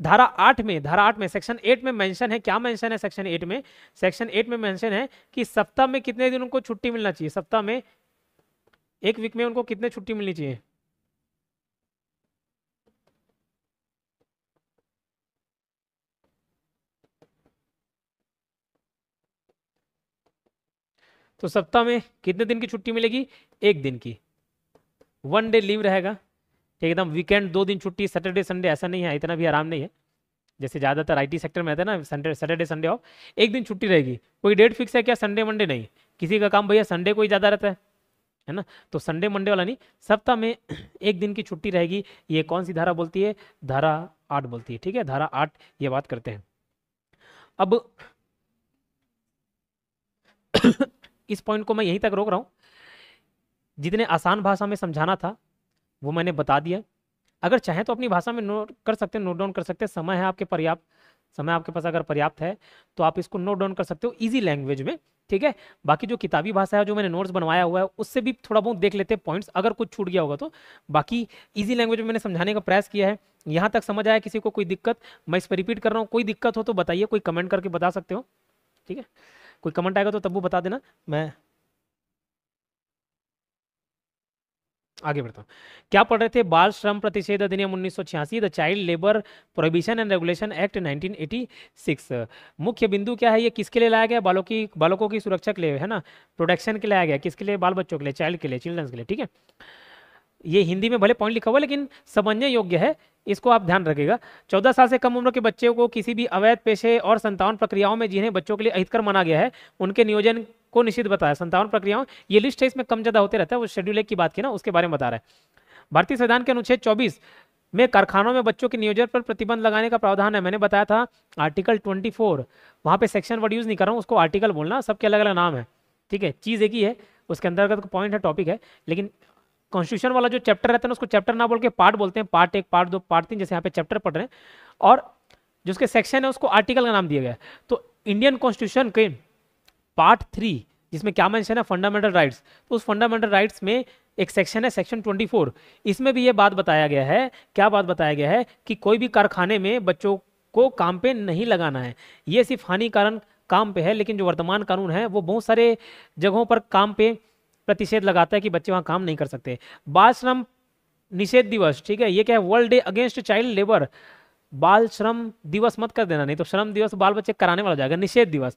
धारा आठ में धारा आठ में सेक्शन एट में मेंशन है क्या मेंशन है सेक्शन एट में सेक्शन एट में मेंशन है कि सप्ताह में कितने दिन उनको छुट्टी मिलना चाहिए सप्ताह में एक वीक में उनको कितने छुट्टी मिलनी चाहिए तो सप्ताह में कितने दिन की छुट्टी मिलेगी एक दिन की वन डे लीव रहेगा एकदम वीकेंड दो दिन छुट्टी सैटरडे संडे ऐसा नहीं है इतना भी आराम नहीं है जैसे ज़्यादातर आईटी सेक्टर में आता है ना संडे सैटरडे संडे ऑफ एक दिन छुट्टी रहेगी कोई डेट फिक्स है क्या संडे मंडे नहीं किसी का काम भैया संडे को ही ज़्यादा रहता है है ना तो संडे मंडे वाला नहीं सप्ताह में एक दिन की छुट्टी रहेगी ये कौन सी धारा बोलती है धारा आठ बोलती है ठीक है धारा आठ ये बात करते हैं अब इस पॉइंट को मैं यहीं तक रोक रहा हूँ जितने आसान भाषा में समझाना था वो मैंने बता दिया अगर चाहें तो अपनी भाषा में नोट कर सकते हैं नोट डाउन कर सकते हैं समय है आपके पर्याप्त समय आपके पास अगर पर्याप्त है तो आप इसको नोट डाउन कर सकते हो ईजी लैंग्वेज में ठीक है बाकी जो किताबी भाषा है जो मैंने नोट्स बनवाया हुआ है उससे भी थोड़ा बहुत देख लेते हैं पॉइंट्स अगर कुछ छूट गया होगा तो बाकी ईजी लैंग्वेज में मैंने समझाने का प्रयास किया है यहाँ तक समझ आया किसी को कोई दिक्कत मैं इस पर रिपीट कर रहा हूँ कोई दिक्कत हो तो बताइए कोई कमेंट करके बता सकते हो ठीक है कोई कमेंट आएगा तो तब वो बता देना मैं आगे बढ़ता हूँ क्या पढ़ रहे थे बाल श्रम प्रतिषेध अधिनियम उन्नीस the child labour prohibition and regulation act 1986 मुख्य बिंदु क्या है ये किसके लिए लाया गया बालों की बालकों की सुरक्षा के लिए है ना प्रोटेक्शन के लिए लाया गया किसके लिए बाल बच्चों के लिए चाइल्ड के लिए चिल्ड्रंस के लिए ठीक है ये हिंदी में भले पॉइंट लिखा हुआ लेकिन समझने योग्य है इसको आप ध्यान रखेगा चौदह साल से कम उम्र के बच्चों को किसी भी अवैध पेशे और संतावन प्रक्रियाओं में जिन्हें बच्चों के लिए अहितकर माना गया है उनके नियोजन को निश्चित बताया संतावन प्रक्रियाओं ये लिस्ट है इसमें कम ज्यादा होते रहता है वो शेड्यूल एक की बात की ना उसके बारे में बता रहा है भारतीय संविधान के अनुच्छेद चौबीस में कारखानों में बच्चों के नियोजन पर प्रतिबंध लगाने का प्रावधान है मैंने बताया था आर्टिकल फोर वहाँ पे सेक्शन वर्ड यूज़ नहीं कर रहा हूँ उसको आर्टिकल बोलना सबके अलग अलग नाम है ठीक है चीज़ एक ही है उसके अंतर्गत पॉइंट है टॉपिक है लेकिन कॉन्स्टिट्यूशन वाला जो चैप्टर रहता है ना उसको चैप्टर ना बोल के पार्ट बोलते हैं पार्ट एक पार्ट दो पार्ट तीन जैसे यहाँ पे चैप्टर पढ़ रहे हैं और जो उसके सेक्शन है उसको आर्टिकल का नाम दिया गया है तो इंडियन कॉन्स्टिट्यूशन के पार्ट थ्री जिसमें क्या मैंशन है फंडामेंटल राइट्स तो उस फंडामेंटल राइट्स में एक सेक्शन है सेक्शन 24 इसमें भी ये बात बताया गया है क्या बात बताया गया है कि कोई भी कारखाने में बच्चों को काम पे नहीं लगाना है ये सिर्फ हानिकारक काम पे है लेकिन जो वर्तमान कानून है वो बहुत सारे जगहों पर काम पे प्रतिषेध लगाता है कि बच्चे वहाँ काम नहीं कर सकते बाल श्रम निषेध दिवस ठीक है ये क्या है world day against child labour बाल श्रम दिवस मत कर देना नहीं तो श्रम दिवस बाल बच्चे कराने वाला जाएगा निषेध दिवस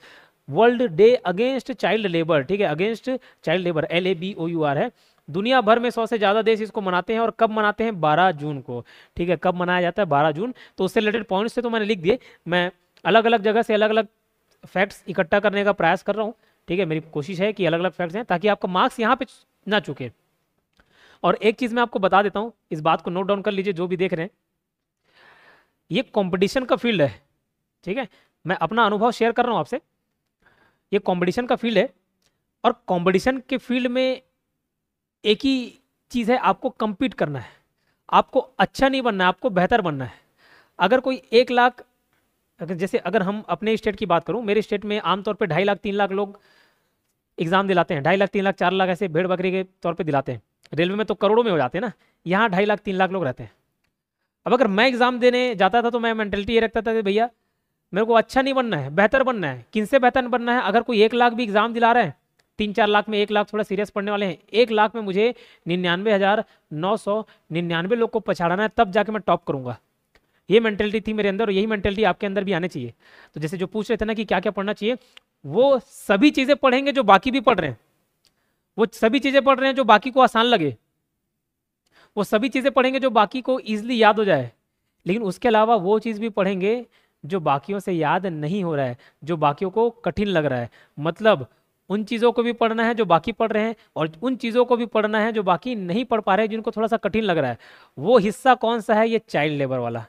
world day against child labour ठीक है against child labour L A B O U R है दुनिया भर में सौ से ज़्यादा देश इसको मनाते हैं और कब मनाते हैं बारह जून को ठीक है कब मनाया जाता है बारह जून तो उससे रिलेटेड पॉइंट्स से तो मैंने लिख दिए मैं अलग अलग जगह से अलग अलग फैक्ट्स इकट्ठा करने का प्रयास कर रहा हूँ ठीक है मेरी कोशिश है कि अलग अलग फैक्ट्स हैं ताकि आपका मार्क्स यहाँ पे ना चुके और एक चीज़ मैं आपको बता देता हूँ इस बात को नोट डाउन कर लीजिए जो भी देख रहे हैं ये कॉम्पिटिशन का फील्ड है ठीक है मैं अपना अनुभव शेयर कर रहा हूँ आपसे ये कॉम्पिटिशन का फील्ड है और कॉम्पिटिशन के फील्ड में एक ही चीज़ है आपको कम्पीट करना है आपको अच्छा नहीं बनना है आपको बेहतर बनना है अगर कोई एक लाख अगर जैसे अगर हम अपने स्टेट की बात करूँ मेरे स्टेट में आमतौर पर ढाई लाख तीन लाख लोग एग्ज़ाम दिलाते हैं ढाई लाख तीन लाख चार लाख ऐसे भेड़ बकरी के तौर पर दिलाते हैं रेलवे में तो करोड़ों में हो जाते हैं ना यहाँ ढाई लाख तीन लाख लोग रहते हैं अब अगर मैं एग्ज़ाम देने जाता था तो मैं मैंटेलिटी ये रखता था कि भैया मेरे को अच्छा नहीं बनना है बेहतर बनना है किन से बेहतर बनना है अगर कोई एक लाख भी एग्ज़ाम दिला रहे हैं तीन चार लाख में एक लाख थोड़ा सीरियस पढ़ने वाले हैं एक लाख में मुझे निन्यानवे हज़ार नौ सौ निन्यानवे लोग को पछाड़ना है तब जाके मैं टॉप करूंगा ये मेंटेलिटी थी मेरे अंदर और यही मेंटेलिटी आपके अंदर भी आने चाहिए तो जैसे जो पूछ रहे थे ना कि क्या क्या पढ़ना चाहिए वो सभी चीज़ें पढ़ेंगे जो बाकी भी पढ़ रहे हैं वो सभी चीज़ें पढ़ रहे हैं जो बाकी को आसान लगे वो सभी चीज़ें पढ़ेंगे जो बाकी को ईजिली याद हो जाए लेकिन उसके अलावा वो चीज़ भी पढ़ेंगे जो बाकियों से याद नहीं हो रहा है जो बाकियों को कठिन लग रहा है मतलब उन चीज़ों को भी पढ़ना है जो बाकी पढ़ रहे हैं और उन चीज़ों को भी पढ़ना है जो बाकी नहीं पढ़ पा रहे जिनको थोड़ा सा कठिन लग रहा है वो हिस्सा कौन सा है ये चाइल्ड लेबर वाला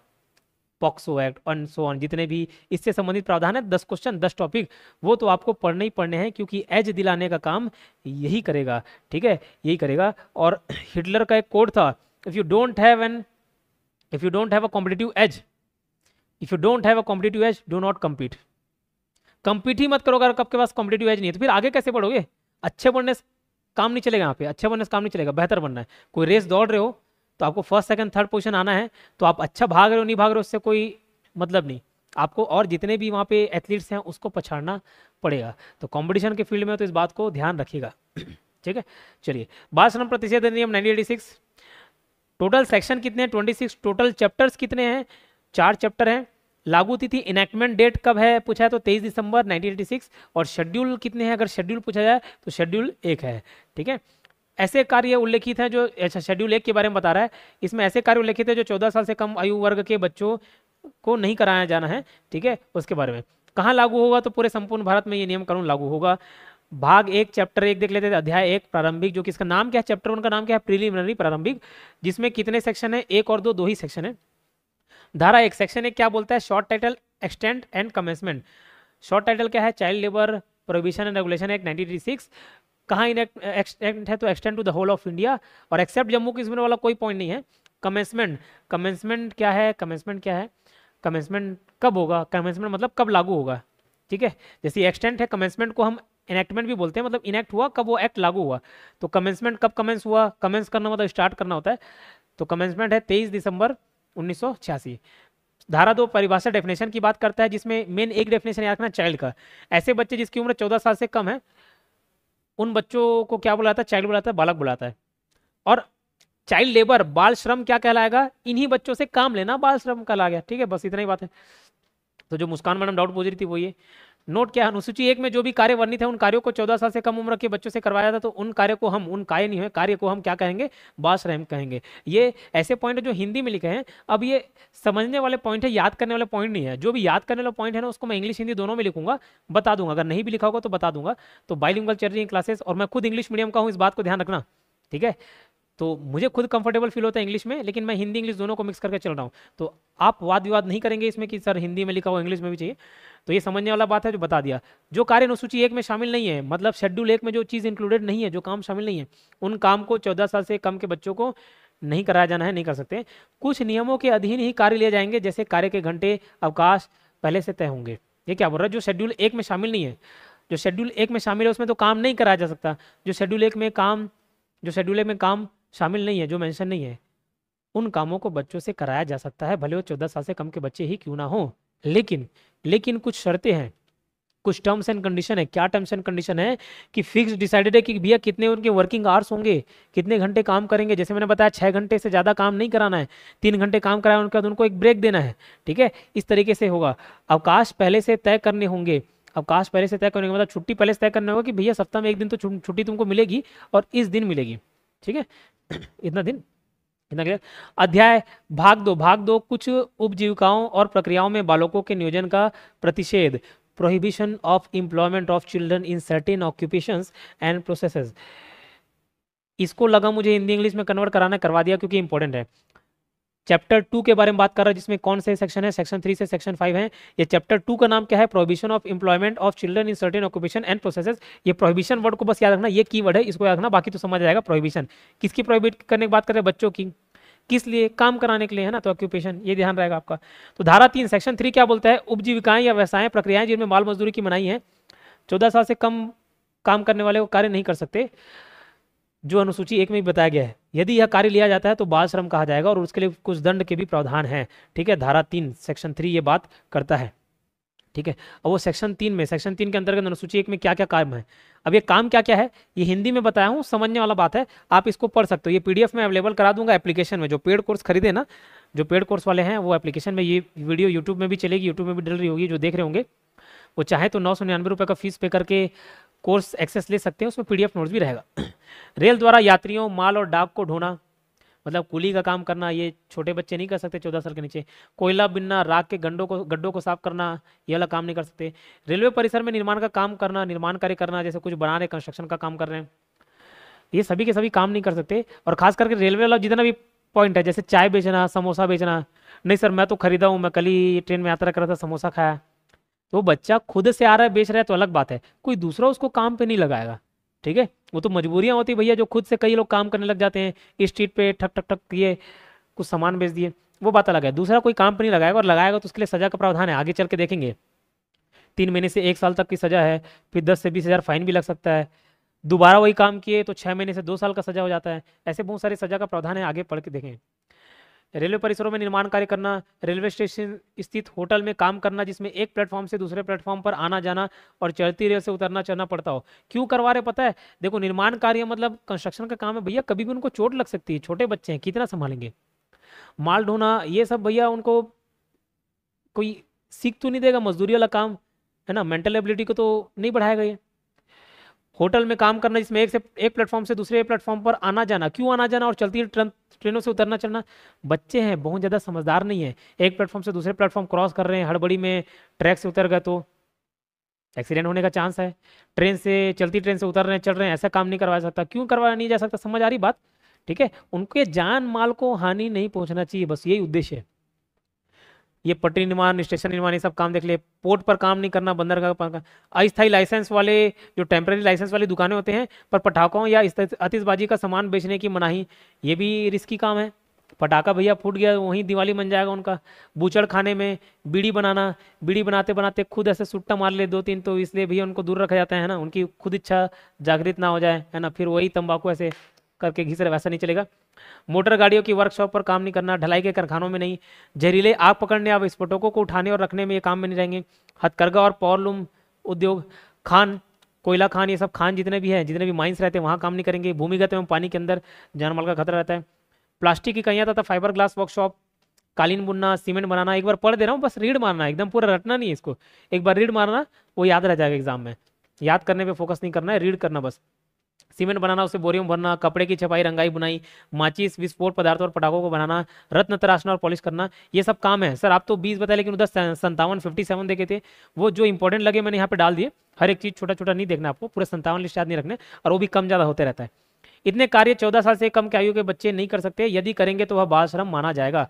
POCSO act and so on जितने भी इससे संबंधित प्रावधान है दस क्वेश्चन दस टॉपिक वो तो आपको पढ़ने ही पढ़ने हैं क्योंकि एज दिलाने का काम यही करेगा ठीक है यही करेगा और हिटलर का एक कोड था if you don't have an if you don't have a competitive edge if you don't have a competitive edge do not compete compete ही मत करो अगर आपके पास कॉम्पिटेटिव एज नहीं है तो फिर आगे कैसे पढ़ोगे अच्छे बढ़ने काम नहीं चलेगा यहाँ पे अच्छे बनने से काम नहीं चलेगा बेहतर बनना है कोई रेस दौड़ रहे हो तो आपको फर्स्ट सेकंड थर्ड पोजिशन आना है तो आप अच्छा भाग रहे हो नहीं भाग रहे हो उससे कोई मतलब नहीं आपको और जितने भी वहाँ पे एथलीट्स हैं उसको पछाड़ना पड़ेगा तो कंपटीशन के फील्ड में तो इस बात को ध्यान रखिएगा ठीक है चलिए बाल श्रम प्रतिषेध अधिनियम नाइनटीन टोटल सेक्शन कितने हैं ट्वेंटी सिक्स टोटल चैप्टर्स कितने हैं चार चैप्टर हैं लागू तिथि इनैक्टमेंट डेट कब है पूछा है तो 23 दिसंबर 1986 और शेड्यूल कितने हैं अगर शेड्यूल पूछा जाए तो शेड्यूल एक है ठीक है ऐसे कार्य उल्लेखित हैं जो शेड्यूल अच्छा, एक के बारे में बता रहा है इसमें ऐसे कार्य उल्लेखित है जो चौदह साल से कम आयु वर्ग के बच्चों को नहीं कराया जाना है ठीक है उसके बारे में कहाँ लागू होगा तो पूरे संपूर्ण भारत में ये नियम कानून लागू होगा भाग एक चैप्टर एक देख लेते हैं अध्याय एक प्रारंभिक जो कि इसका नाम क्या है चैप्टर उनका नाम क्या है प्रिलिमिनरी प्रारंभिक जिसमें कितने सेक्शन है एक और दो दो ही सेक्शन है धारा एक सेक्शन एक क्या बोलता है short title extent and commencement short title क्या है child labour provision and regulation act 1986 कहाँ इन एक्ट है तो extend to the whole of India और एक्सेप्ट जम्मू कश्मीर वाला कोई पॉइंट नहीं है कमेंसमेंट कमेंसमेंट क्या है कमेंसमेंट क्या है कमेंसमेंट कब होगा कमेंसमेंट मतलब कब लागू होगा ठीक है जैसे एक्सटेंट है कमेंसमेंट को हम इनेक्टमेंट भी बोलते हैं मतलब इनेक्ट हुआ कब वो एक्ट लागू हुआ तो कमेंसमेंट कब कमेंस हुआ कमेंस करना मतलब स्टार्ट करना होता है तो कमेंसमेंट है तेईस दिसंबर उन्नीस धारा दो परिभाषा डेफिनेशन की बात करता है जिसमें मेन एक डेफिनेशन याद रखना चाइल्ड का ऐसे बच्चे जिसकी उम्र चौदह साल से कम है उन बच्चों को क्या बुलाता है चाइल्ड बुलाता है बालक बुलाता है और चाइल्ड लेबर बाल श्रम क्या कहलाएगा इन्हीं बच्चों से काम लेना बाल श्रम कहला गया ठीक है बस इतना ही बात है तो जो मुस्कान मैडम डाउट पूछ रही थी वो ये नोट क्या है अनुसूची एक में जो भी कार्य वर्णित है उन कार्यों को चौदह साल से कम उम्र के बच्चों से करवाया था तो उन कार्य को हम उन कार्य नहीं है कार्य को हम क्या कहेंगे बास रहम कहेंगे ये ऐसे पॉइंट जो हिंदी में लिखे हैं अब ये समझने वाले पॉइंट है याद करने वाले पॉइंट नहीं है जो भी याद करने वाला पॉइंट है ना उसको मैं इंग्लिश हिंदी दोनों में लिखूंगा बता दूंगा अगर नहीं भी लिखा होगा तो बता दूंगा तो बाइलिंगल चल रही है क्लासेस और मैं खुद इंग्लिश मीडियम का हूँ इस बात को ध्यान रखना ठीक है तो मुझे खुद कंफर्टेबल फील होता है इंग्लिश में लेकिन मैं हिंदी इंग्लिश दोनों को मिक्स करके चल रहा हूँ तो आप वाद विवाद नहीं करेंगे इसमें कि सर हिंदी में लिखा हो इंग्लिश में भी चाहिए तो ये समझने वाला बात है जो बता दिया जो कार्य अनुसूची एक में शामिल नहीं है मतलब शेड्यूल एक में जो चीज़ इंक्लूडेड नहीं है जो काम शामिल नहीं है उन काम को चौदह साल से कम के बच्चों को नहीं कराया जाना है नहीं कर सकते कुछ नियमों के अधीन ही कार्य लिए जाएंगे जैसे कार्य के घंटे अवकाश पहले से तय होंगे ये क्या बोल रहा है जो शेड्यूल एक में शामिल नहीं है जो शेड्यूल एक में शामिल है उसमें तो काम नहीं कराया जा सकता जो शेड्यूल एक में काम जो शेड्यूल एक में काम शामिल नहीं है जो मेंशन नहीं है उन कामों को बच्चों से कराया जा सकता है भले वो चौदह साल से कम के बच्चे ही क्यों ना हों लेकिन लेकिन कुछ शर्तें हैं कुछ टर्म्स एंड कंडीशन है क्या टर्म्स एंड कंडीशन है कि फिक्स डिसाइडेड है कि भैया कितने उनके वर्किंग आवर्स होंगे कितने घंटे काम करेंगे जैसे मैंने बताया छः घंटे से ज़्यादा काम नहीं कराना है तीन घंटे काम कराया उनके बाद उनको एक ब्रेक देना है ठीक है इस तरीके से होगा अवकाश पहले से तय करने होंगे अवकाश पहले से तय करने मतलब छुट्टी पहले से तय करने होगा कि भैया सप्ताह में एक दिन तो छुट्टी तुमको मिलेगी और इस दिन मिलेगी ठीक है इतना दिन अध्याय भाग दो भाग दो कुछ उपजीविकाओं और प्रक्रियाओं में बालकों के नियोजन का प्रतिषेध prohibition of employment of children in certain occupation and processes इसको लगा मुझे हिंदी इंग्लिश में कन्वर्ट कराना करवा दिया क्योंकि इंपॉर्टेंट है चैप्टर टू के बारे में बात कर रहा है जिसमें कौन से सेक्शन है सेक्शन थ्री से सेक्शन फाइव है ये चैप्टर टू का नाम क्या है prohibition of employment of children in certain occupation and processes ये प्रोहिबिशन वर्ड को बस याद रखना ये की वर्ड है इसको याद रखना बाकी तो समझ आएगा प्रोहिबिशन किसकी प्रोहिबिट करने की बात कर रहे हैं बच्चों की किस लिए काम कराने के लिए है ना तो ऑक्यूपेशन ये ध्यान रहेगा आपका तो धारा तीन सेक्शन थ्री क्या बोलता है उपजीविकाएं या व्यवसाय प्रक्रियाएं जिनमें माल मजदूरी की मनाई है चौदह साल से कम काम करने वाले को कार्य नहीं कर सकते जो अनुसूची एक में भी बताया गया है यदि यह कार्य लिया जाता है तो बाल श्रम कहा जाएगा और उसके लिए कुछ दंड के भी प्रावधान हैं ठीक है धारा तीन सेक्शन थ्री ये बात करता है ठीक है अब वो सेक्शन तीन में सेक्शन तीन के अंतर्गत अनुसूची एक में क्या क्या काम है अब ये काम क्या क्या है ये हिंदी में बताया हूँ समझने वाला बात है आप इसको पढ़ सकते हो ये पीडीएफ में अवेलेबल करा दूंगा एप्लीकेशन में जो पेड कोर्स खरीदे ना जो पेड कोर्स वाले हैं वो एप्लीकेशन में ये वीडियो यूट्यूब में भी चलेगी यूट्यूब में भी डल रही होगी जो देख रहे होंगे वो चाहे तो नौ सौ निन्यानवे रुपये का फीस पे करके कोर्स एक्सेस ले सकते हैं उसमें पीडीएफ नोट्स भी रहेगा रेल द्वारा यात्रियों माल और डाक को ढोना मतलब कुली का काम करना ये छोटे बच्चे नहीं कर सकते चौदह साल के नीचे कोयला बिनना राख के गंडों को गड्ढों को साफ करना ये वाला काम नहीं कर सकते रेलवे परिसर में निर्माण का काम करना निर्माण कार्य करना जैसे कुछ बना रहे कंस्ट्रक्शन का काम कर रहे हैं ये सभी के सभी काम नहीं कर सकते और खास करके रेलवे वाला जितना भी पॉइंट है जैसे चाय बेचना समोसा बेचना नहीं सर मैं तो खरीदा हूँ मैं कल ही ट्रेन में यात्रा कर रहा था समोसा खाया तो बच्चा खुद से आ रहा है बेच रहा है तो अलग बात है कोई दूसरा उसको काम पे नहीं लगाएगा ठीक है वो तो मजबूरियां होती भैया जो खुद से कई लोग काम करने लग जाते हैं स्ट्रीट पे ठक ठक ठक किए कुछ सामान बेच दिए वो बात अलग है दूसरा कोई काम पर नहीं लगाएगा और लगाएगा तो उसके लिए सजा का प्रावधान है आगे चल के देखेंगे तीन महीने से एक साल तक की सजा है फिर दस से बीस हज़ार फाइन भी लग सकता है दोबारा वही काम किए तो छः महीने से दो साल का सजा हो जाता है ऐसे बहुत सारी सजा का प्रावधान है आगे पढ़ के देखें रेलवे परिसरों में निर्माण कार्य करना रेलवे स्टेशन स्थित होटल में काम करना जिसमें एक प्लेटफॉर्म से दूसरे प्लेटफॉर्म पर आना जाना और चलती रेल से उतरना चढ़ना पड़ता हो क्यों करवा रहे पता है देखो निर्माण कार्य मतलब कंस्ट्रक्शन का काम है भैया कभी भी उनको चोट लग सकती है छोटे बच्चे हैं कितना संभालेंगे माल ढोना ये सब भैया उनको कोई सीख तो नहीं देगा मजदूरी वाला काम है ना मेंटल एबिलिटी को तो नहीं बढ़ाएगा ये होटल में काम करना जिसमें एक से एक प्लेटफॉर्म से दूसरे प्लेटफॉर्म पर आना जाना क्यों आना जाना और चलती ट्रेन ट्रेनों से उतरना चलना बच्चे हैं बहुत ज़्यादा समझदार नहीं है एक प्लेटफॉर्म से दूसरे प्लेटफॉर्म क्रॉस कर रहे हैं हड़बड़ी में ट्रैक से उतर गए तो एक्सीडेंट होने का चांस है ट्रेन से चलती ट्रेन से उतर रहे हैं चल रहे हैं ऐसा काम नहीं करवा सकता क्यों करवाया नहीं जा सकता समझ आ रही बात ठीक है उनके जान माल को हानि नहीं पहुँचना चाहिए बस यही उद्देश्य है ये पटरी निर्माण स्टेशन निर्माण ये सब काम देख ले पोर्ट पर काम नहीं करना बंदर का अस्थायी लाइसेंस वाले जो टेम्प्रेरी लाइसेंस वाली दुकानें होते हैं पर पटाखों या आतिशबाजी का सामान बेचने की मनाही ये भी रिस्की काम है पटाखा भैया फूट गया वहीं दिवाली बन जाएगा उनका बूचड़ खाने में बीड़ी बनाना बीड़ी बनाते बनाते खुद ऐसे सुट्टा मार ले दो तीन तो इसलिए भैया उनको दूर रखा जाता है ना उनकी खुद इच्छा जागृत ना हो जाए है ना फिर वही तंबाकू ऐसे करके घिस वैसा नहीं चलेगा मोटर गाड़ियों की वर्कशॉप पर काम नहीं करना ढलाई के कारखानों में नहीं जहरीले आग पकड़ने या विस्फोटकों को उठाने और रखने में ये काम में नहीं रहेंगे हथकरघा और पॉलूम उद्योग खान कोयला खान ये सब खान जितने भी हैं जितने भी माइंस रहते हैं वहाँ काम नहीं करेंगे भूमिगत एवं पानी के अंदर जानमाल का खतरा रहता है प्लास्टिक की कहियाँ तथा फाइबर ग्लास वर्कशॉप कालीन बुनना सीमेंट बनाना एक बार पढ़ दे रहा हूँ बस रीड मारना एकदम पूरा रटना नहीं है इसको एक बार रीड मारना वो याद रह जाएगा एग्जाम में याद करने पे फोकस नहीं करना है रीड करना बस सीमेंट बनाना उसे बोरियों भरना कपड़े की छपाई रंगाई बुनाई माचिस विस्फोट पदार्थ और पटाखों को बनाना रत्न तराशना और पॉलिश करना ये सब काम है सर आप तो बीस बताए लेकिन उधर संतावन फिफ्टी सेवन देखे थे वो जो इंपॉर्टेंट लगे मैंने यहाँ पे डाल दिए हर एक चीज़ छोटा छोटा नहीं देखना आपको पूरे संतावन लिस्ट याद नहीं रखने और वो भी कम ज़्यादा होते रहता है इतने कार्य चौदह साल से कम के आयु के बच्चे नहीं कर सकते यदि करेंगे तो वह बाल श्रम माना जाएगा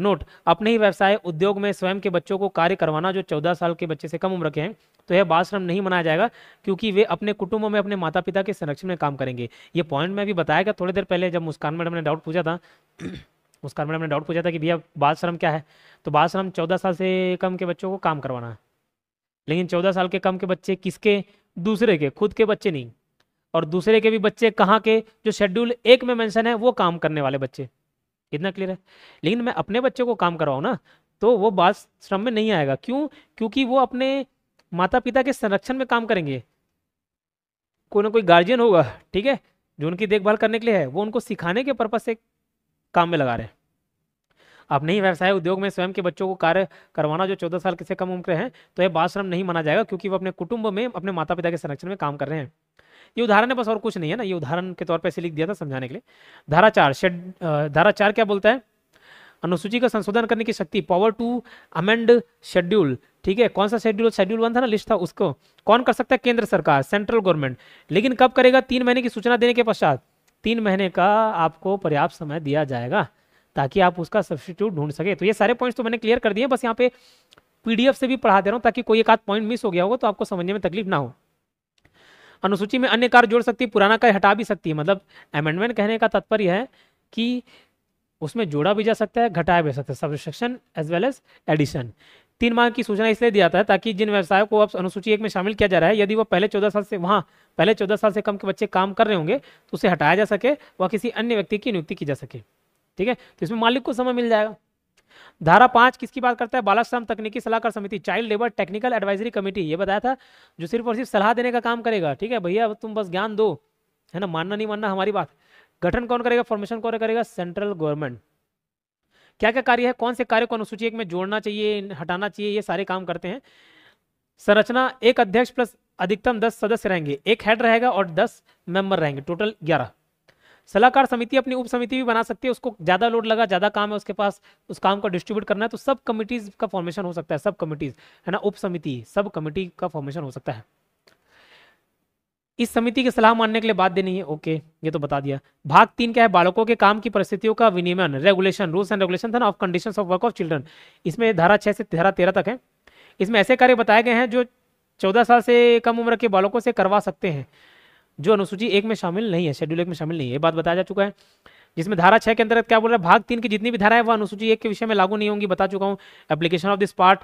नोट अपने ही व्यवसाय उद्योग में स्वयं के बच्चों को कार्य करवाना जो चौदह साल के बच्चे से कम उम्र के हैं तो यह बाल श्रम नहीं मनाया जाएगा क्योंकि वे अपने कुटुंबों में अपने माता पिता के संरक्षण में काम करेंगे ये पॉइंट मैं भी बताया गया थोड़ी देर पहले जब मुस्कान मैडम ने डाउट पूछा था मुस्कान मैडम ने डाउट पूछा था कि भैया बाल श्रम क्या है तो बाल श्रम चौदह साल से कम के बच्चों को काम करवाना है लेकिन चौदह साल के कम के बच्चे किसके दूसरे के खुद के बच्चे नहीं और दूसरे के भी बच्चे कहाँ के जो शेड्यूल एक में मेंशन है वो काम करने वाले बच्चे इतना क्लियर है लेकिन मैं अपने बच्चे को काम करवाऊँ ना तो वो बाल श्रम में नहीं आएगा क्यों क्योंकि वो अपने माता पिता के संरक्षण में काम करेंगे कोई ना कोई गार्जियन होगा ठीक है जो उनकी देखभाल करने के लिए है वो उनको सिखाने के पर्पज से काम में लगा रहे हैं अपने ही व्यवसाय उद्योग में स्वयं के बच्चों को कार्य करवाना जो चौदह साल से कम उम्र हैं तो यह बाल श्रम नहीं माना जाएगा क्योंकि वो अपने कुटुंब में अपने माता पिता के संरक्षण में काम कर रहे हैं ये उदाहरण है बस और कुछ नहीं है ना ये उदाहरण के तौर पर ऐसे लिख दिया था समझाने के लिए धारा चार शेड धारा चार क्या बोलता है अनुसूची का संशोधन करने की शक्ति पावर टू अमेंड शेड्यूल ठीक है कौन सा शेड्यूल शेड्यूल वन था ना लिस्ट था उसको कौन कर सकता है केंद्र सरकार सेंट्रल गवर्नमेंट लेकिन कब करेगा तीन महीने की सूचना देने के पश्चात तीन महीने का आपको पर्याप्त समय दिया जाएगा ताकि आप उसका सब्सटीट्यूट ढूंढ सके तो ये सारे पॉइंट्स तो मैंने क्लियर कर दिए बस यहाँ पे पीडीएफ से भी पढ़ा दे रहा हूँ ताकि कोई एक आध पॉइंट मिस हो गया होगा तो आपको समझने में तकलीफ ना हो अनुसूची में अन्य कार्य जोड़ सकती है पुराना कार्य हटा भी सकती है मतलब अमेंडमेंट कहने का तात्पर्य है कि उसमें जोड़ा भी जा सकता है घटाया भी सकता है subtraction as well as addition तीन माह की सूचना इसलिए दिया जाता है ताकि जिन व्यवसायों को अब अनुसूची एक में शामिल किया जा रहा है यदि वो पहले चौदह साल से वहाँ पहले चौदह साल से कम के बच्चे काम कर रहे होंगे तो उसे हटाया जा सके व किसी अन्य व्यक्ति की नियुक्ति की जा सके ठीक है तो इसमें मालिक को समय मिल जाएगा धारा पांच किसकी बात करता है बालक श्रम तकनीकी सलाहकार समिति child labour technical advisory committee ये बताया था जो सिर्फ और सिर्फ सलाह देने का काम करेगा ठीक है भैया तुम बस ज्ञान दो है ना मानना नहीं मानना हमारी बात गठन कौन करेगा फॉर्मेशन कौन करेगा सेंट्रल गवर्नमेंट क्या क्या कार्य है कौन से कार्य को अनुसूची एक में जोड़ना चाहिए हटाना चाहिए ये सारे काम करते हैं संरचना एक अध्यक्ष प्लस अधिकतम दस सदस्य रहेंगे एक हेड रहेगा और दस मेंबर रहेंगे टोटल ग्यारह सलाहकार समिति अपनी उप समिति भी बना सकती है उसको ज़्यादा लोड लगा ज़्यादा काम है उसके पास उस काम को डिस्ट्रीब्यूट करना है तो सब कमिटीज़ का फॉर्मेशन हो सकता है सब कमिटीज़ है ना उप समिति सब कमिटी का फॉर्मेशन हो सकता है इस समिति की सलाह मानने के लिए बात देनी है ओके ये तो बता दिया भाग तीन क्या है बालकों के काम की परिस्थितियों का विनियमन regulation rules and regulation of condition of work of children इसमें धारा छह से धारा तेरह तक है इसमें ऐसे कार्य बताए गए हैं जो चौदह साल से कम उम्र के बालकों से करवा सकते हैं जो अनुसूची एक में शामिल नहीं है शेड्यूल एक में शामिल नहीं है ये बात बताया जा चुका है जिसमें धारा छह के अंतर्गत क्या बोल रहा है भाग तीन की जितनी भी धारा है वह अनुसूची एक के विषय में लागू नहीं होंगी बता चुका हूँ एप्लीकेशन ऑफ दिस पार्ट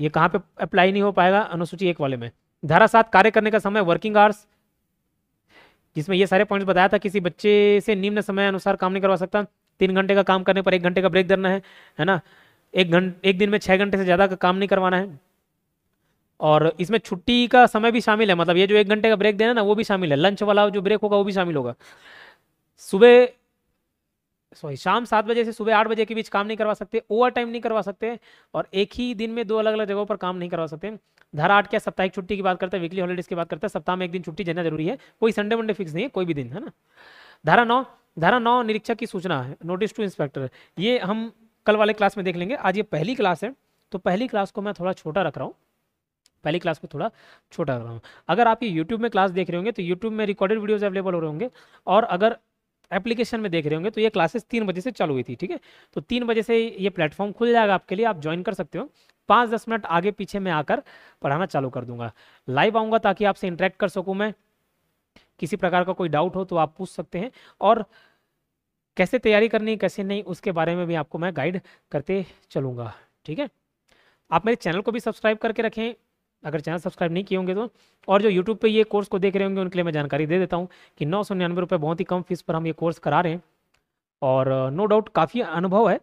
ये कहाँ पे अप्लाई नहीं हो पाएगा अनुसूची एक वाले में धारा सात कार्य करने का समय वर्किंग आवर्स जिसमें ये सारे पॉइंट बताया था किसी बच्चे से निम्न समय अनुसार काम नहीं करवा सकता तीन घंटे का काम करने पर एक घंटे का ब्रेक देना है है ना एक घंटे एक दिन में छह घंटे से ज़्यादा का काम नहीं करवाना है और इसमें छुट्टी का समय भी शामिल है मतलब ये जो एक घंटे का ब्रेक देना ना वो भी शामिल है लंच वाला जो ब्रेक होगा वो भी शामिल होगा सुबह सॉरी शाम सात बजे से सुबह आठ बजे के बीच काम नहीं करवा सकते ओवर टाइम नहीं करवा सकते और एक ही दिन में दो अलग अलग जगहों पर काम नहीं करवा सकते धारा आठ क्या सप्ताहिक छुट्टी की बात करते हैं वीकली हॉलीडेज की बात करते हैं सप्ताह में एक दिन छुट्टी देना जरूरी है कोई संडे मंडे फिक्स नहीं है कोई भी दिन है ना धारा नौ धारा नौ निरीक्षक की सूचना है नोटिस टू इंस्पेक्टर ये हम कल वाले क्लास में देख लेंगे आज ये पहली क्लास है तो पहली क्लास को मैं थोड़ा छोटा रख रहा हूँ पहली क्लास को थोड़ा छोटा कर रहा हूँ अगर ये यूट्यूब में क्लास देख रहे होंगे तो यूट्यूब में रिकॉर्डेड वीडियोज़ अवेलेबल हो रहे होंगे और अगर एप्लीकेशन में देख रहे होंगे तो ये क्लासेस तीन बजे से चालू हुई थी ठीक है तो तीन बजे से ये प्लेटफॉर्म खुल जाएगा आपके लिए आप ज्वाइन कर सकते हो पाँच दस मिनट आगे पीछे मैं आकर पढ़ाना चालू कर दूंगा लाइव आऊँगा ताकि आपसे इंटरेक्ट कर सकूँ मैं किसी प्रकार का कोई डाउट हो तो आप पूछ सकते हैं और कैसे तैयारी करनी कैसे नहीं उसके बारे में भी आपको मैं गाइड करते चलूँगा ठीक है आप मेरे चैनल को भी सब्सक्राइब करके रखें अगर चैनल सब्सक्राइब नहीं किए होंगे तो और जो यूट्यूब पे ये कोर्स को देख रहे होंगे उनके लिए मैं जानकारी दे देता हूँ कि नौ सौ निन्यानवे रुपये बहुत ही कम फीस पर हम ये कोर्स करा रहे हैं और नो डाउट काफ़ी अनुभव है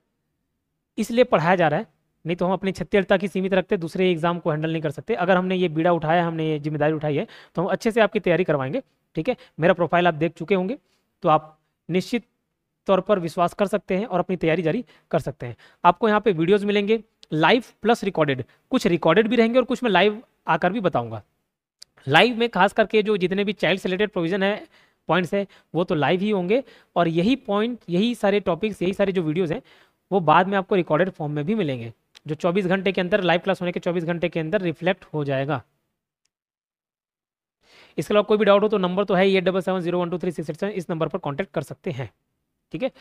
इसलिए पढ़ाया जा रहा है नहीं तो हम अपनी छत्तीसता की सीमित रखते दूसरे एग्जाम को हैंडल नहीं कर सकते अगर हमने ये बीड़ा उठाया हमने ये जिम्मेदारी उठाई है तो हम अच्छे से आपकी तैयारी करवाएंगे ठीक है मेरा प्रोफाइल आप देख चुके होंगे तो आप निश्चित तौर पर विश्वास कर सकते हैं और अपनी तैयारी जारी कर सकते हैं आपको यहाँ पे वीडियोस मिलेंगे लाइव प्लस रिकॉर्डेड कुछ रिकॉर्डेड भी रहेंगे और कुछ मैं लाइव आकर भी बताऊंगा लाइव में खास करके जो जितने भी चाइल्ड से रिलेटेड प्रोविजन है पॉइंट्स हैं वो तो लाइव ही होंगे और यही पॉइंट यही सारे टॉपिक्स यही सारे जो वीडियोज़ हैं वो बाद में आपको रिकॉर्डेड फॉर्म में भी मिलेंगे जो चौबीस घंटे के अंदर लाइव क्लास होने के चौबीस घंटे के अंदर रिफ्लेक्ट हो जाएगा इसके अलावा कोई भी डाउट हो तो नंबर तो है eight double seven zero one two three six eight seven इस नंबर पर कांटेक्ट कर सकते हैं ठीक है